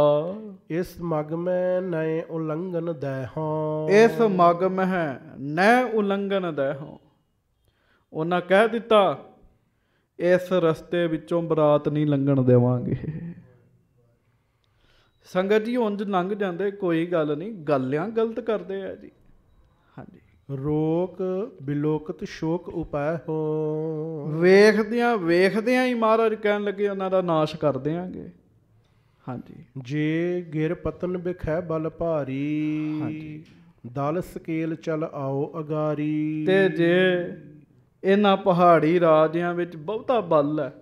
ਇਸ ਮਗ ਮੈਂ ਨੈ ਉਲੰਘਨ ਦੈ ਹਾਂ ਇਸ ਮਗ ਮੈਂ ਨੈ ਉਲੰਘਨ ਦੈ ਹਾਂ ਉਹਨਾਂ ਕਹਿ ਦਿੱਤਾ ਇਸ ਰਸਤੇ ਵਿੱਚੋਂ ਬਰਾਤ ਨਹੀਂ ਲੰਘਣ ਦੇਵਾਂਗੇ ਸੰਗਤ ਜੀ ਉਂਝ ਲੰਘ ਜਾਂਦੇ ਕੋਈ ਗੱਲ ਨਹੀਂ ਗੱਲਿਆਂ ਗਲਤ ਕਰਦੇ ਆ ਜੀ ਹਾਂਜੀ ਰੋਕ ਬਿਲੋਕਤ ਸ਼ੋਕ ਉਪਾਇ ਹੋ ਵੇਖਦਿਆਂ ਵੇਖਦਿਆਂ ਹੀ ਮਹਾਰਾਜ ਕਹਿਣ ਲੱਗੇ ਉਹਨਾਂ ਦਾ ਨਾਸ਼ ਕਰ ਦੇਵਾਂਗੇ ਹਾਂਜੀ ਜੇ ਗਿਰ ਪਤਨ ਵਿਖੈ ਬਲ ਭਾਰੀ ਹਾਂਜੀ ਦਲ ਸਕੇਲ ਚਲ ਆਓ ਅਗਾਰੀ ਤੇ ਜੇ ਇਹਨਾਂ ਪਹਾੜੀ ਰਾਜਿਆਂ ਵਿੱਚ ਬਹੁਤਾ ਬਲ ਹੈ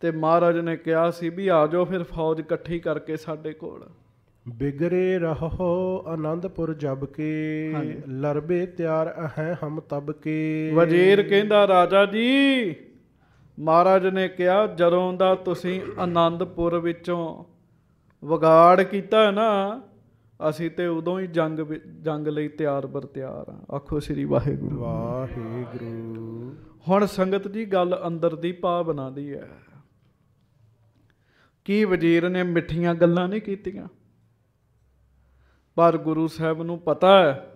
ਤੇ ਮਹਾਰਾਜ ਨੇ ਕਿਹਾ ਸੀ ਵੀ ਆ ਜਾਓ ਫਿਰ ਫੌਜ ਇਕੱਠੀ ਕਰਕੇ ਸਾਡੇ ਕੋਲ ਬਿਗਰੇ ਰਹੋ ਆਨੰਦਪੁਰ ਜਬ ਕੇ ਲਰਬੇ ਤਿਆਰ ਹੈ ਹਮ ਤਬ ਕੇ ਵਜ਼ੀਰ ਕਹਿੰਦਾ ਰਾਜਾ ਜੀ ਮਹਾਰਾਜ ਨੇ ਕਿਹਾ ਜਦੋਂ ਦਾ ਤੁਸੀਂ ਆਨੰਦਪੁਰ ਵਿੱਚੋਂ ਵਿਗਾੜ ਕੀਤਾ ਨਾ ਅਸੀਂ ਤੇ ਉਦੋਂ ਹੀ ਜੰਗ ਜੰਗ ਲਈ ਤਿਆਰ ਬਰ ਤਿਆਰ ਆ ਆਖੋ ਸ੍ਰੀ ਵਾਹਿਗੁਰੂ ਵਾਹਿਗੁਰੂ ਹੁਣ ਸੰਗਤ ਦੀ ਗੱਲ ਅੰਦਰ ਦੀ ਭਾਵਨਾ ਦੀ ਹੈ ਕੀ ਵਜ਼ੀਰ ਨੇ ਮਿੱਠੀਆਂ ਗੱਲਾਂ ਨਹੀਂ ਕੀਤੀਆਂ ਪਰ ਗੁਰੂ ਸਾਹਿਬ ਨੂੰ ਪਤਾ ਹੈ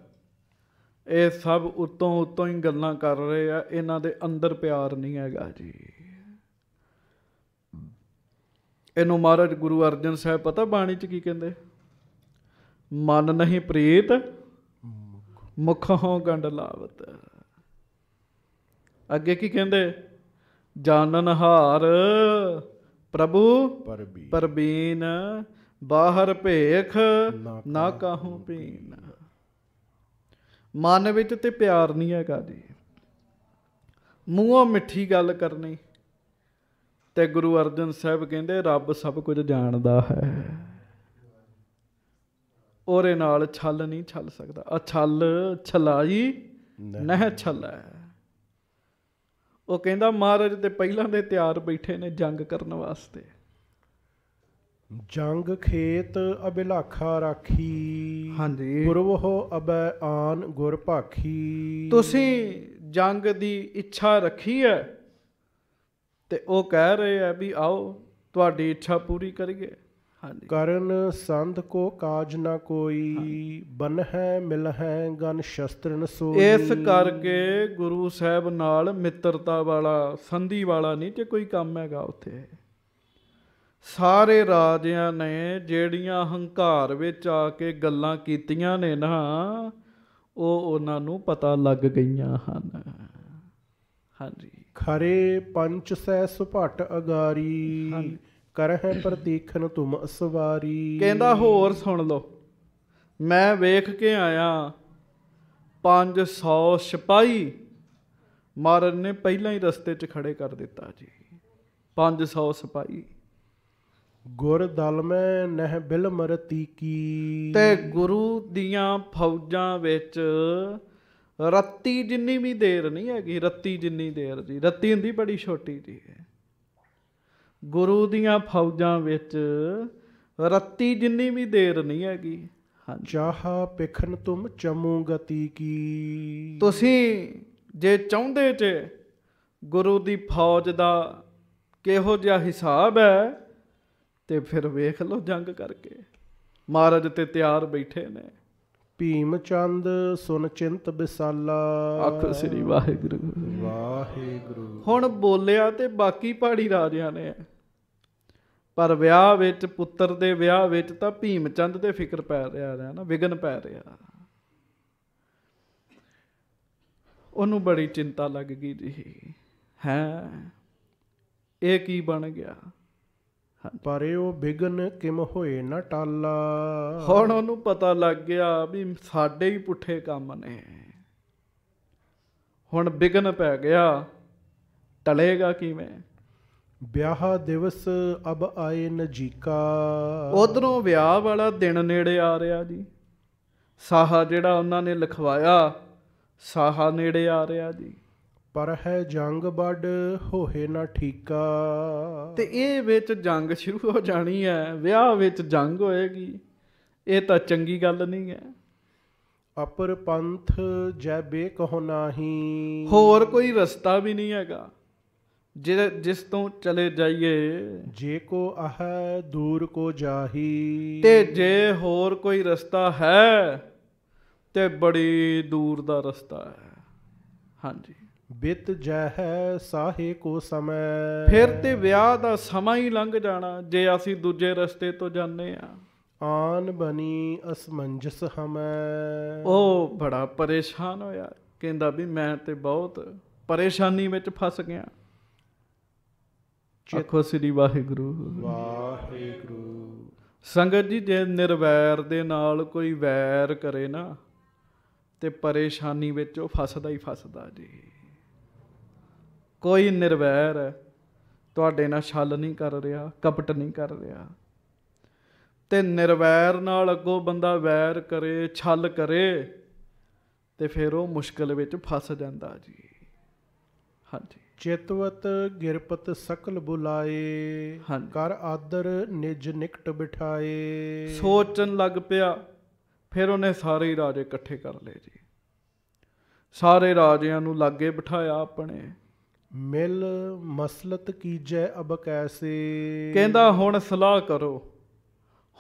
ਇਹ ਸਭ ਉਤੋਂ ਉਤੋਂ ਹੀ ਗੱਲਾਂ ਕਰ ਰਹੇ ਆ ਇਹਨਾਂ ਦੇ ਅੰਦਰ ਪਿਆਰ ਨਹੀਂ ਹੈਗਾ ਜੀ ਇਹਨੂੰ ਮਹਾਰਾਜ ਗੁਰੂ ਅਰਜਨ ਸਾਹਿਬ ਪਤਾ ਬਾਣੀ 'ਚ ਕੀ ਕਹਿੰਦੇ ਮਨ ਨਹੀਂ ਪ੍ਰੀਤ ਮੁਖੋਂ ਗੰਡ ਲਾਵਤ ਅੱਗੇ ਕੀ ਕਹਿੰਦੇ ਜਾਨਨ ਹਾਰ ਪ੍ਰਭੂ ਪਰਬੀਨ ਬਾਹਰ ਭੇਖ ਨਾ ਕਾਹੂ ਪੀਨ ਮਨ ਵਿੱਚ ਤੇ ਪਿਆਰ ਨਹੀਂ ਹੈਗਾ ਜੀ ਮੂੰਹੋਂ ਮਿੱਠੀ ਗੱਲ ਕਰਨੀ ਤੇ ਗੁਰੂ ਅਰਜਨ ਸਾਹਿਬ ਕਹਿੰਦੇ ਰੱਬ ਸਭ ਕੁਝ ਜਾਣਦਾ ਹੈ ਉਹਦੇ ਨਾਲ ਛਲ ਨਹੀਂ ਛਲ ਸਕਦਾ ਆ ਛਲ ਛਲਾਈ ਨਹਿ ਛਲੈ ਉਹ ਕਹਿੰਦਾ ਮਹਾਰਾਜ ਤੇ ਪਹਿਲਾਂ ਦੇ ਤਿਆਰ ਬੈਠੇ ਨੇ ਜੰਗ ਕਰਨ ਵਾਸਤੇ ਜੰਗ ਖੇਤ ਅਬਿਲਾਖਾ ਰਾਖੀ ਹਾਂਜੀ ਹੋ ਅਬੈ ਆਨ ਗੁਰ ਭਾਖੀ ਤੁਸੀਂ ਜੰਗ ਦੀ ਇੱਛਾ ਰੱਖੀ ਹੈ ਤੇ ਉਹ ਕਹਿ ਰਹੇ ਆ ਵੀ ਆਓ ਤੁਹਾਡੀ ਇੱਛਾ ਪੂਰੀ ਕਰੀਏ ਹਾਂਜੀ ਕਰਨ ਸੰਧ ਕੋ ਕਾਜ ਨਾ ਕੋਈ ਬਨ ਹੈ ਮਿਲ ਹੈ ਗਨ ਸ਼ਸਤਰਨ ਸੋਈ ਇਸ ਕਰਕੇ ਗੁਰੂ ਸਾਹਿਬ ਨਾਲ ਮਿੱਤਰਤਾ ਵਾਲਾ ਸੰਧੀ ਵਾਲਾ ਨਹੀਂ ਜੇ ਕੋਈ ਕੰਮ ਹੈਗਾ ਉੱਥੇ ਸਾਰੇ ਰਾਜਿਆਂ ਨੇ ਜਿਹੜੀਆਂ ਹੰਕਾਰ ਵਿੱਚ ਆ ਕੇ ਗੱਲਾਂ ਕੀਤੀਆਂ ਨੇ ਨਾ ਉਹ ਉਹਨਾਂ ਨੂੰ ਪਤਾ ਲੱਗ ਗਈਆਂ ਹਨ ਹਾਂਜੀ ਖਰੇ ਪੰਚ ਸੈ ਸੁਪਟ ਅਗਾਰੀ ਹਾਂਜੀ ਕਰਹਿ ਪ੍ਰਤੀਖਨ ਤੁਮ ਅਸਵਾਰੀ ਕਹਿੰਦਾ ਹੋਰ ਸੁਣ ਲਓ ਮੈਂ ਵੇਖ ਕੇ ਆਇਆ 500 ਸਿਪਾਹੀ ਮਾਰਨ ਨੇ ਪਹਿਲਾਂ ਹੀ ਰਸਤੇ 'ਚ ਖੜੇ ਕਰ ਦਿੱਤਾ ਜੀ 500 ਸਿਪਾਹੀ ਗੁਰ ਦਲ ਮੈਂ ਨਹਿ ਬਿਲ ਮਰਤੀ ਕੀ ਤੇ ਗੁਰੂ ਦੀਆਂ ਫੌਜਾਂ ਵਿੱਚ ਰੱਤੀ ਜਿੰਨੀ ਵੀ ਦੇਰ ਨਹੀਂ ਹੈਗੀ ਰੱਤੀ ਜਿੰਨੀ ਦੇਰ ਜੀ ਰੱਤੀ ਹੁੰਦੀ ਬੜੀ ਛੋਟੀ ਜੀ ਗੁਰੂ ਦੀਆਂ ਫੌਜਾਂ ਵਿੱਚ ਰੱਤੀ ਜਿੰਨੀ ਵੀ ਦੇਰ ਨਹੀਂ ਹੈਗੀ ਚਾਹ ਪਖਨ ਤੁਮ ਚਮੂ ਗਤੀ ਕੀ ਤੁਸੀਂ ਜੇ ਚਾਹੁੰਦੇ ਤੇ ਗੁਰੂ ਦੀ ਫੌਜ ਦਾ ਕਿਹੋ ਜਿਹਾ ਹਿਸਾਬ ਹੈ ਤੇ ਫਿਰ ਵੇਖ ਲਓ ਜੰਗ ਕਰਕੇ ਮਹਾਰਾਜ ਤੇ ਤਿਆਰ ਬੈਠੇ ਨੇ ਭੀਮ ਚੰਦ ਸੁਨ ਚਿੰਤ ਬਿਸਾਲਾ ਅਖ ਸ੍ਰੀ ਵਾਹਿਗੁਰੂ ਵਾਹਿਗੁਰੂ ਹੁਣ ਬੋਲਿਆ ਤੇ ਬਾਕੀ ਪਹਾੜੀ ਰਾਜਿਆਂ ਨੇ ਪਰ ਵਿਆਹ ਵਿੱਚ ਪੁੱਤਰ ਦੇ ਵਿਆਹ ਵਿੱਚ ਤਾਂ ਭੀਮ ਚੰਦ ਤੇ ਫਿਕਰ ਪੈ ਰਿਹਾ ਹੈ ਨਾ ਵਿਗਨ ਪੈ ਰਿਹਾ ਉਹਨੂੰ ਬੜੀ ਚਿੰਤਾ ਲੱਗ ਗਈ ਜੀ ਹੈ ਇਹ ਕੀ ਬਣ ਗਿਆ ਪਰ ਉਹ ਵਿਗਨ ਕਿਮ ਹੋਏ ਨਾ ਟਾਲਾ ਹੁਣ ਉਹਨੂੰ ਪਤਾ ਲੱਗ ਗਿਆ ਵੀ ਸਾਡੇ ਹੀ ਪੁੱਠੇ ਕੰਮ ਨੇ ਹੁਣ ਵਿਗਨ ਪੈ ਗਿਆ ਟਲੇਗਾ ਕਿਵੇਂ ਵਿਆਹ ਦਿਵਸ ਅਬ ਆਏ ਨਜੀਕਾ ਉਧਰੋਂ ਵਿਆਹ ਵਾਲਾ ਦਿਨ ਨੇੜੇ ਆ ਰਿਹਾ ਜੀ ਸਾਹਾ ਜਿਹੜਾ ਉਹਨਾਂ ਨੇ ਲਿਖਵਾਇਆ ਸਾਹਾ ਨੇੜੇ ਆ ਰਿਹਾ ਜੀ ਪਰ ਹੈ ਜੰਗ ਵੱਡ ਹੋਏ ਨਾ ਠੀਕਾ ਤੇ ਇਹ ਵਿੱਚ ਜੰਗ ਸ਼ੁਰੂ ਹੋ ਜਾਣੀ ਹੈ ਵਿਆਹ ਵਿੱਚ ਜੰਗ ਹੋਏਗੀ ਇਹ ਤਾਂ ਚੰਗੀ ਗੱਲ ਨਹੀਂ ਹੈ ਅਪਰ ਪੰਥ ਜੈ ਬੇ ਕਹੋ ਨਾਹੀ ਹੋਰ ਕੋਈ ਰਸਤਾ ਵੀ ਨਹੀਂ ਹੈਗਾ ਜੇ ਜਿਸ ਤੋਂ ਚਲੇ ਜਾਈਏ ਜੇ ਕੋ ਅਹ ਦੂਰ ਕੋ ਜਾਹੀ ਤੇ ਜੇ ਹੋਰ ਕੋਈ ਰਸਤਾ ਹੈ ਤੇ ਬੜੀ ਦੂਰ ਦਾ ਰਸਤਾ ਹੈ ਹਾਂਜੀ ਬਿਤ ਜਹ ਸਾਹੇ ਕੋ ਸਮੈ ਫਿਰ ਤੇ ਵਿਆਹ ਦਾ ਸਮਾਂ ਹੀ ਲੰਘ ਜਾਣਾ ਜੇ ਅਸੀਂ ਦੂਜੇ ਰਸਤੇ ਤੋਂ ਜਾਂਦੇ ਆ ਆਨ ਬਣੀ ਅਸਮੰਜਸ ਹਮੈ ਉਹ ਬੜਾ ਪਰੇਸ਼ਾਨ ਹੋਇਆ ਕਹਿੰਦਾ ਵੀ ਮੈਂ ਤੇ ਬਹੁਤ ਪਰੇਸ਼ਾਨੀ ਵਿੱਚ ਫਸ ਗਿਆ ਆਖੋ ਸ੍ਰੀ ਵਾਹਿਗੁਰੂ ਵਾਹਿਗੁਰੂ ਸੰਗਤ ਜੀ ਜੇ ਨਿਰਵੈਰ ਦੇ ਨਾਲ ਕੋਈ ਵੈਰ ਕਰੇ ਨਾ ਤੇ ਪਰੇਸ਼ਾਨੀ ਵਿੱਚ ਉਹ ਫਸਦਾ ਹੀ ਫਸਦਾ ਜੀ ਕੋਈ ਨਿਰਵੈਰ ਤੁਹਾਡੇ ਨਾਲ ਛਲ ਨਹੀਂ ਕਰ ਰਿਹਾ ਕਪਟ ਨਹੀਂ ਕਰ ਰਿਹਾ ਤੇ ਨਿਰਵੈਰ ਨਾਲ ਅੱਗੋਂ ਬੰਦਾ ਵੈਰ ਕਰੇ ਛਲ ਕਰੇ ਤੇ ਫਿਰ ਉਹ ਮੁਸ਼ਕਲ ਵਿੱਚ ਫਸ ਜਾਂਦਾ ਜੀ ਹਾਂਜੀ ਚਿਤਵਤ ਗਿਰਪਤ ਸਕਲ ਬੁਲਾਏ ਕਰ ਆਦਰ ਨਿਜ ਨਿਕਟ ਬਿਠਾਏ ਸੋਚਣ ਲੱਗ ਪਿਆ ਫਿਰ ਉਹਨੇ ਸਾਰੇ ਹੀ ਰਾਜੇ ਇਕੱਠੇ ਕਰ ਲਏ ਜੀ ਸਾਰੇ ਰਾਜਿਆਂ ਨੂੰ ਲਾਗੇ ਬਿਠਾਇਆ ਆਪਣੇ ਮਿਲ ਮਸਲਤ ਕੀਜੈ ਅਬ ਕੈਸੇ ਕਹਿੰਦਾ ਹੁਣ ਸਲਾਹ ਕਰੋ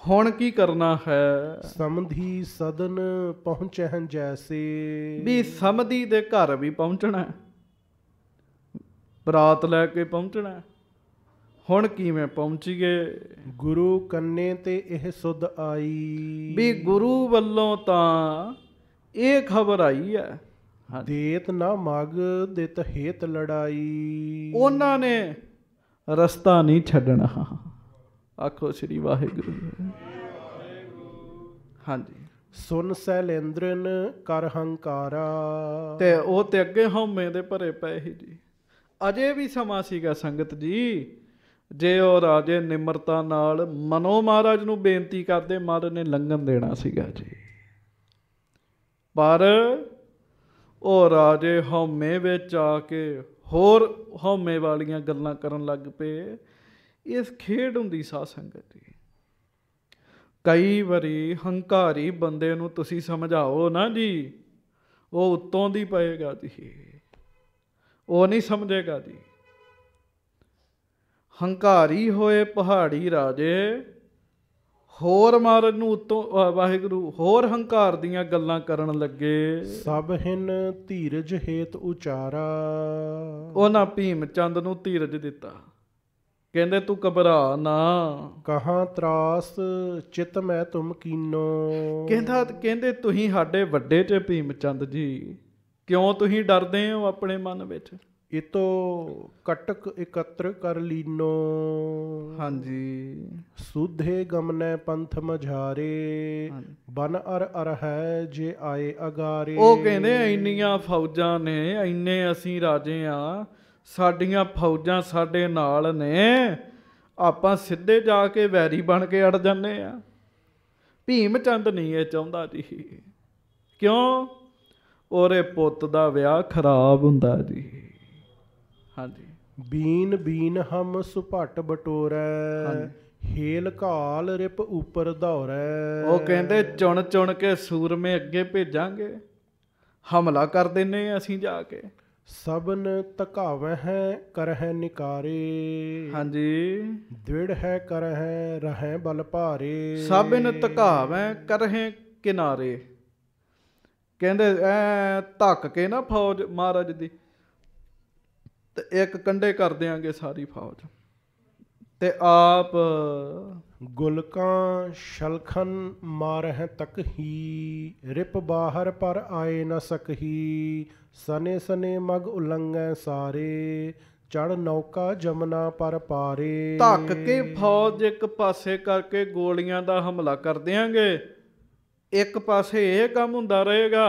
ਹੁਣ ਕੀ ਕਰਨਾ ਹੈ ਸਮਧੀ ਸਦਨ ਪਹੁੰਚਹਿ ਜੈਸੇ ਵੀ ਸਮਧੀ ਦੇ ਘਰ ਵੀ ਪਹੁੰਚਣਾ ਹੈ ਬਰਾਤ ਲੈ ਕੇ ਪਹੁੰਚਣਾ ਹੁਣ ਕਿਵੇਂ ਪਹੁੰਚੀਏ ਗੁਰੂ ਕੰਨੇ ਤੇ ਇਹ ਸੁਧ ਆਈ ਵੀ ਗੁਰੂ ਵੱਲੋਂ ਤਾਂ ਇਹ ਖਬਰ ਆਈ ਹੈ ਦੇਤ ਨਾ ਮਗ ਦਿੱਤ ਹੇਤ ਲੜਾਈ ਉਹਨਾਂ ਨੇ ਰਸਤਾ ਨਹੀਂ ਛੱਡਣਾ ਆਖੋ ਸ੍ਰੀ ਵਾਹਿਗੁਰੂ ਹਾਂਜੀ ਸੁਨ ਸੈਲੇਂਦਰਨ ਕਰ ਹੰਕਾਰਾ ਤੇ ਉਹ ਤੇ ਅੱਗੇ ਹਉਮੈ ਦੇ ਭਰੇ ਪਏ ਹੀ ਜੀ ਅਜੇ ਵੀ ਸਮਾਂ ਸੀਗਾ ਸੰਗਤ ਜੀ ਜੇ ਉਹ ਰਾਜੇ ਨਿਮਰਤਾ ਨਾਲ ਮਨੋ ਮਹਾਰਾਜ ਨੂੰ ਬੇਨਤੀ ਕਰਦੇ ਮਾਰ ਨੇ ਲੰਗਨ ਦੇਣਾ ਸੀਗਾ ਜੀ ਪਰ ਉਹ ਰਾਜੇ ਹਉਮੈ ਵਿੱਚ ਆ ਕੇ ਹੋਰ ਹਉਮੈ ਵਾਲੀਆਂ ਗੱਲਾਂ ਕਰਨ ਲੱਗ ਪਏ ਇਸ ਖੇਡ ਹੁੰਦੀ ਸਾ ਸੰਗਤ ਦੀ ਕਈ ਵਾਰੀ ਹੰਕਾਰੀ ਬੰਦੇ ਨੂੰ ਤੁਸੀਂ ਸਮਝਾਓ ਨਾ ਜੀ ਉਹ ਉੱਤੋਂ ਦੀ ਪਏਗਾ ਜੀ ਉਹ ਨਹੀਂ ਸਮਝੇਗਾ ਜੀ ਹੰਕਾਰੀ ਹੋਏ ਪਹਾੜੀ ਰਾਜੇ ਹੋਰ ਮਾਰਨ ਨੂੰ ਉਤੋਂ ਵਾਹਿਗੁਰੂ ਹੋਰ ਹੰਕਾਰ ਦੀਆਂ ਗੱਲਾਂ ਕਰਨ ਲੱਗੇ ਸਭ ਹਿੰਨ ਧੀਰਜ ਹੇਤ ਉਚਾਰਾ ਉਹਨਾਂ ਭੀਮ ਚੰਦ ਨੂੰ ਧੀਰਜ ਦਿੱਤਾ ਕਹਿੰਦੇ ਤੂੰ ਕਬਰਾ ਨਾ ਕਹਾ ਤਰਾਸ ਚਿਤ ਮੈਂ ਤੁਮ ਕੀਨੋ ਕਹਿੰਦਾ ਕਹਿੰਦੇ ਤੁਸੀਂ ਸਾਡੇ ਵੱਡੇ ਤੇ ਭੀਮ ਚੰਦ ਜੀ ਕਿਉਂ ਤੁਸੀਂ ਡਰਦੇ ਹੋ ਆਪਣੇ ਮਨ ਵਿੱਚ ਇਹ ਤੋਂ ਕਟਕ ਇਕੱਤਰ ਕਰ ਲੀਨੋ ਹਾਂਜੀ ਸੁਧੇ ਗਮਨੈ ਪੰਥ ਮਝਾਰੇ ਬਨ ਅਰ ਅਰ ਹੈ ਜੇ ਆਏ ਅਗਾਰੇ ਉਹ ਕਹਿੰਦੇ ਇੰਨੀਆਂ ਫੌਜਾਂ ਨੇ ਇੰਨੇ ਅਸੀਂ ਰਾਜੇ ਆ ਸਾਡੀਆਂ ਫੌਜਾਂ ਸਾਡੇ ਨਾਲ ਨੇ ਆਪਾਂ ਸਿੱਧੇ ਜਾ ਕੇ ਵੈਰੀ ਬਣ ਕੇ ਅੜ ਜਾਂਦੇ ਆ ਭੀਮ ਚੰਦ ਨਹੀਂ ਇਹ ਚਾਹੁੰਦਾ ਜੀ ਕਿਉਂ ਉਹਰੇ ਪੁੱਤ ਦਾ ਵਿਆਹ ਖਰਾਬ ਹੁੰਦਾ ਜੀ ਹਾਂਜੀ ਬੀਨ ਬੀਨ ਹਮ ਸੁਪਟ ਬਟੋਰੈ ਹੇਲ ਕਾਲ ਰਿਪ ਉਪਰ ਧੌਰੈ ਉਹ ਕਹਿੰਦੇ ਚੁਣ ਚੁਣ ਕੇ ਸੂਰਮੇ ਅੱਗੇ ਭੇਜਾਂਗੇ ਹਮਲਾ ਕਰ ਦਿੰਨੇ ਅਸੀਂ ਜਾ ਕੇ ਸਬਨ ਤਕਾਵੇ ਹੈ ਕਰਹਿ ਨਿਕਾਰੇ ਹਾਂਜੀ ਦ੍ਰਿੜ ਹੈ ਕਰਹਿ ਰਹਿ ਬਲ ਭਾਰੇ ਸਬਨ ਤਕਾਵੇ ਕਰਹਿ ਕਿਨਾਰੇ ਕਹਿੰਦੇ ਐ ਧੱਕ ਕੇ ਨਾ ਫੌਜ ਮਹਾਰਾਜ ਦੀ ਤੇ ਇੱਕ ਕੰਡੇ ਕਰ ਦੇਾਂਗੇ ਸਾਰੀ ਫੌਜ ਤੇ ਆਪ ਗੁਲਕਾਂ ਸ਼ਲਖਨ ਮਾਰਹਿ ਤੱਕ ਹੀ ਰਿਪ ਬਾਹਰ ਪਰ ਆਏ ਨ ਸਕਹੀ ਸਨੇ ਸਨੇ ਮਗ ਉਲੰਘੈ ਸਾਰੇ ਚੜ ਨੌਕਾ ਜਮਨਾ ਪਰ ਪਾਰੇ ਧੱਕ ਕੇ ਫੌਜ ਇੱਕ ਪਾਸੇ ਕਰਕੇ ਗੋਲੀਆਂ ਦਾ ਹਮਲਾ ਕਰ ਦੇਾਂਗੇ ਇੱਕ ਪਾਸੇ ਇਹ ਕੰਮ ਹੁੰਦਾ ਰਹੇਗਾ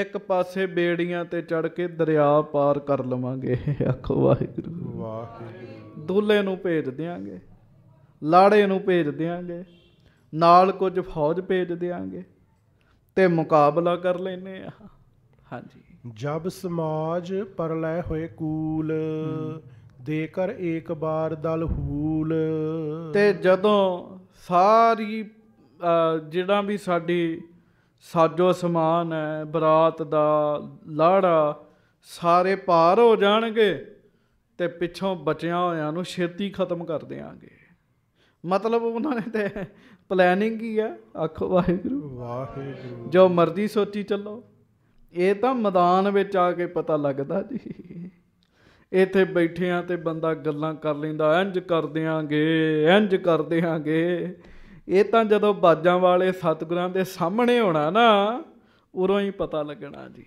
ਇੱਕ ਪਾਸੇ ਬੇੜੀਆਂ ਤੇ ਚੜ ਕੇ ਦਰਿਆ ਪਾਰ ਕਰ ਲਵਾਂਗੇ ਆਖੋ ਵਾਹਿਗੁਰੂ ਵਾਹਿਗੁਰੂ ਦੁੱਲੇ ਨੂੰ ਭੇਜ ਦੇਾਂਗੇ ਲਾੜੇ ਨੂੰ ਭੇਜ ਦੇਾਂਗੇ ਨਾਲ ਕੁਝ ਫੌਜ ਭੇਜ ਦੇਾਂਗੇ ਤੇ ਮੁਕਾਬਲਾ ਕਰ ਲੈਨੇ ਆ ਹਾਂਜੀ ਜਬ ਸਮਾਜ ਪਰਲੇ ਹੋਏ ਕੂਲ ਦੇਕਰ ਇੱਕ ਬਾਰ ਦਲ ਹੂਲ ਤੇ ਜਦੋਂ ਸਾਰੀ ਜਿਹੜਾ ਵੀ ਸਾਡੀ ਸਾਜੋ ਸਮਾਨ ਹੈ ਬਰਾਤ ਦਾ ਲਾੜਾ ਸਾਰੇ ਪਾਰ ਹੋ ਜਾਣਗੇ ਤੇ ਪਿੱਛੋਂ ਬਚਿਆ ਹੋਇਆਂ ਨੂੰ ਛੇਤੀ ਖਤਮ ਕਰ ਦੇਾਂਗੇ ਮਤਲਬ ਉਹਨਾਂ ਨੇ ਤੇ ਪਲੈਨਿੰਗ ਕੀ ਆ ਆਖੋ ਵਾਹਿਗੁਰੂ ਵਾਹਿਗੁਰੂ ਜੋ ਮਰਜ਼ੀ ਸੋਚੀ ਚੱਲੋ ਇਹ ਤਾਂ ਮੈਦਾਨ ਵਿੱਚ ਆ ਕੇ ਪਤਾ ਲੱਗਦਾ ਜੀ ਇੱਥੇ ਬੈਠਿਆਂ ਤੇ ਬੰਦਾ ਗੱਲਾਂ ਕਰ ਲੈਂਦਾ ਇੰਜ ਕਰ ਦੇਾਂਗੇ ਇੰਜ ਕਰ ਦੇਾਂਗੇ ਇਹ ਤਾਂ ਜਦੋਂ ਬਾਜਾਂ ਵਾਲੇ ਸਤਗੁਰਾਂ ਦੇ ਸਾਹਮਣੇ ਹੋਣਾ ਨਾ ਉਰੋਂ ਹੀ ਪਤਾ ਲੱਗਣਾ ਜੀ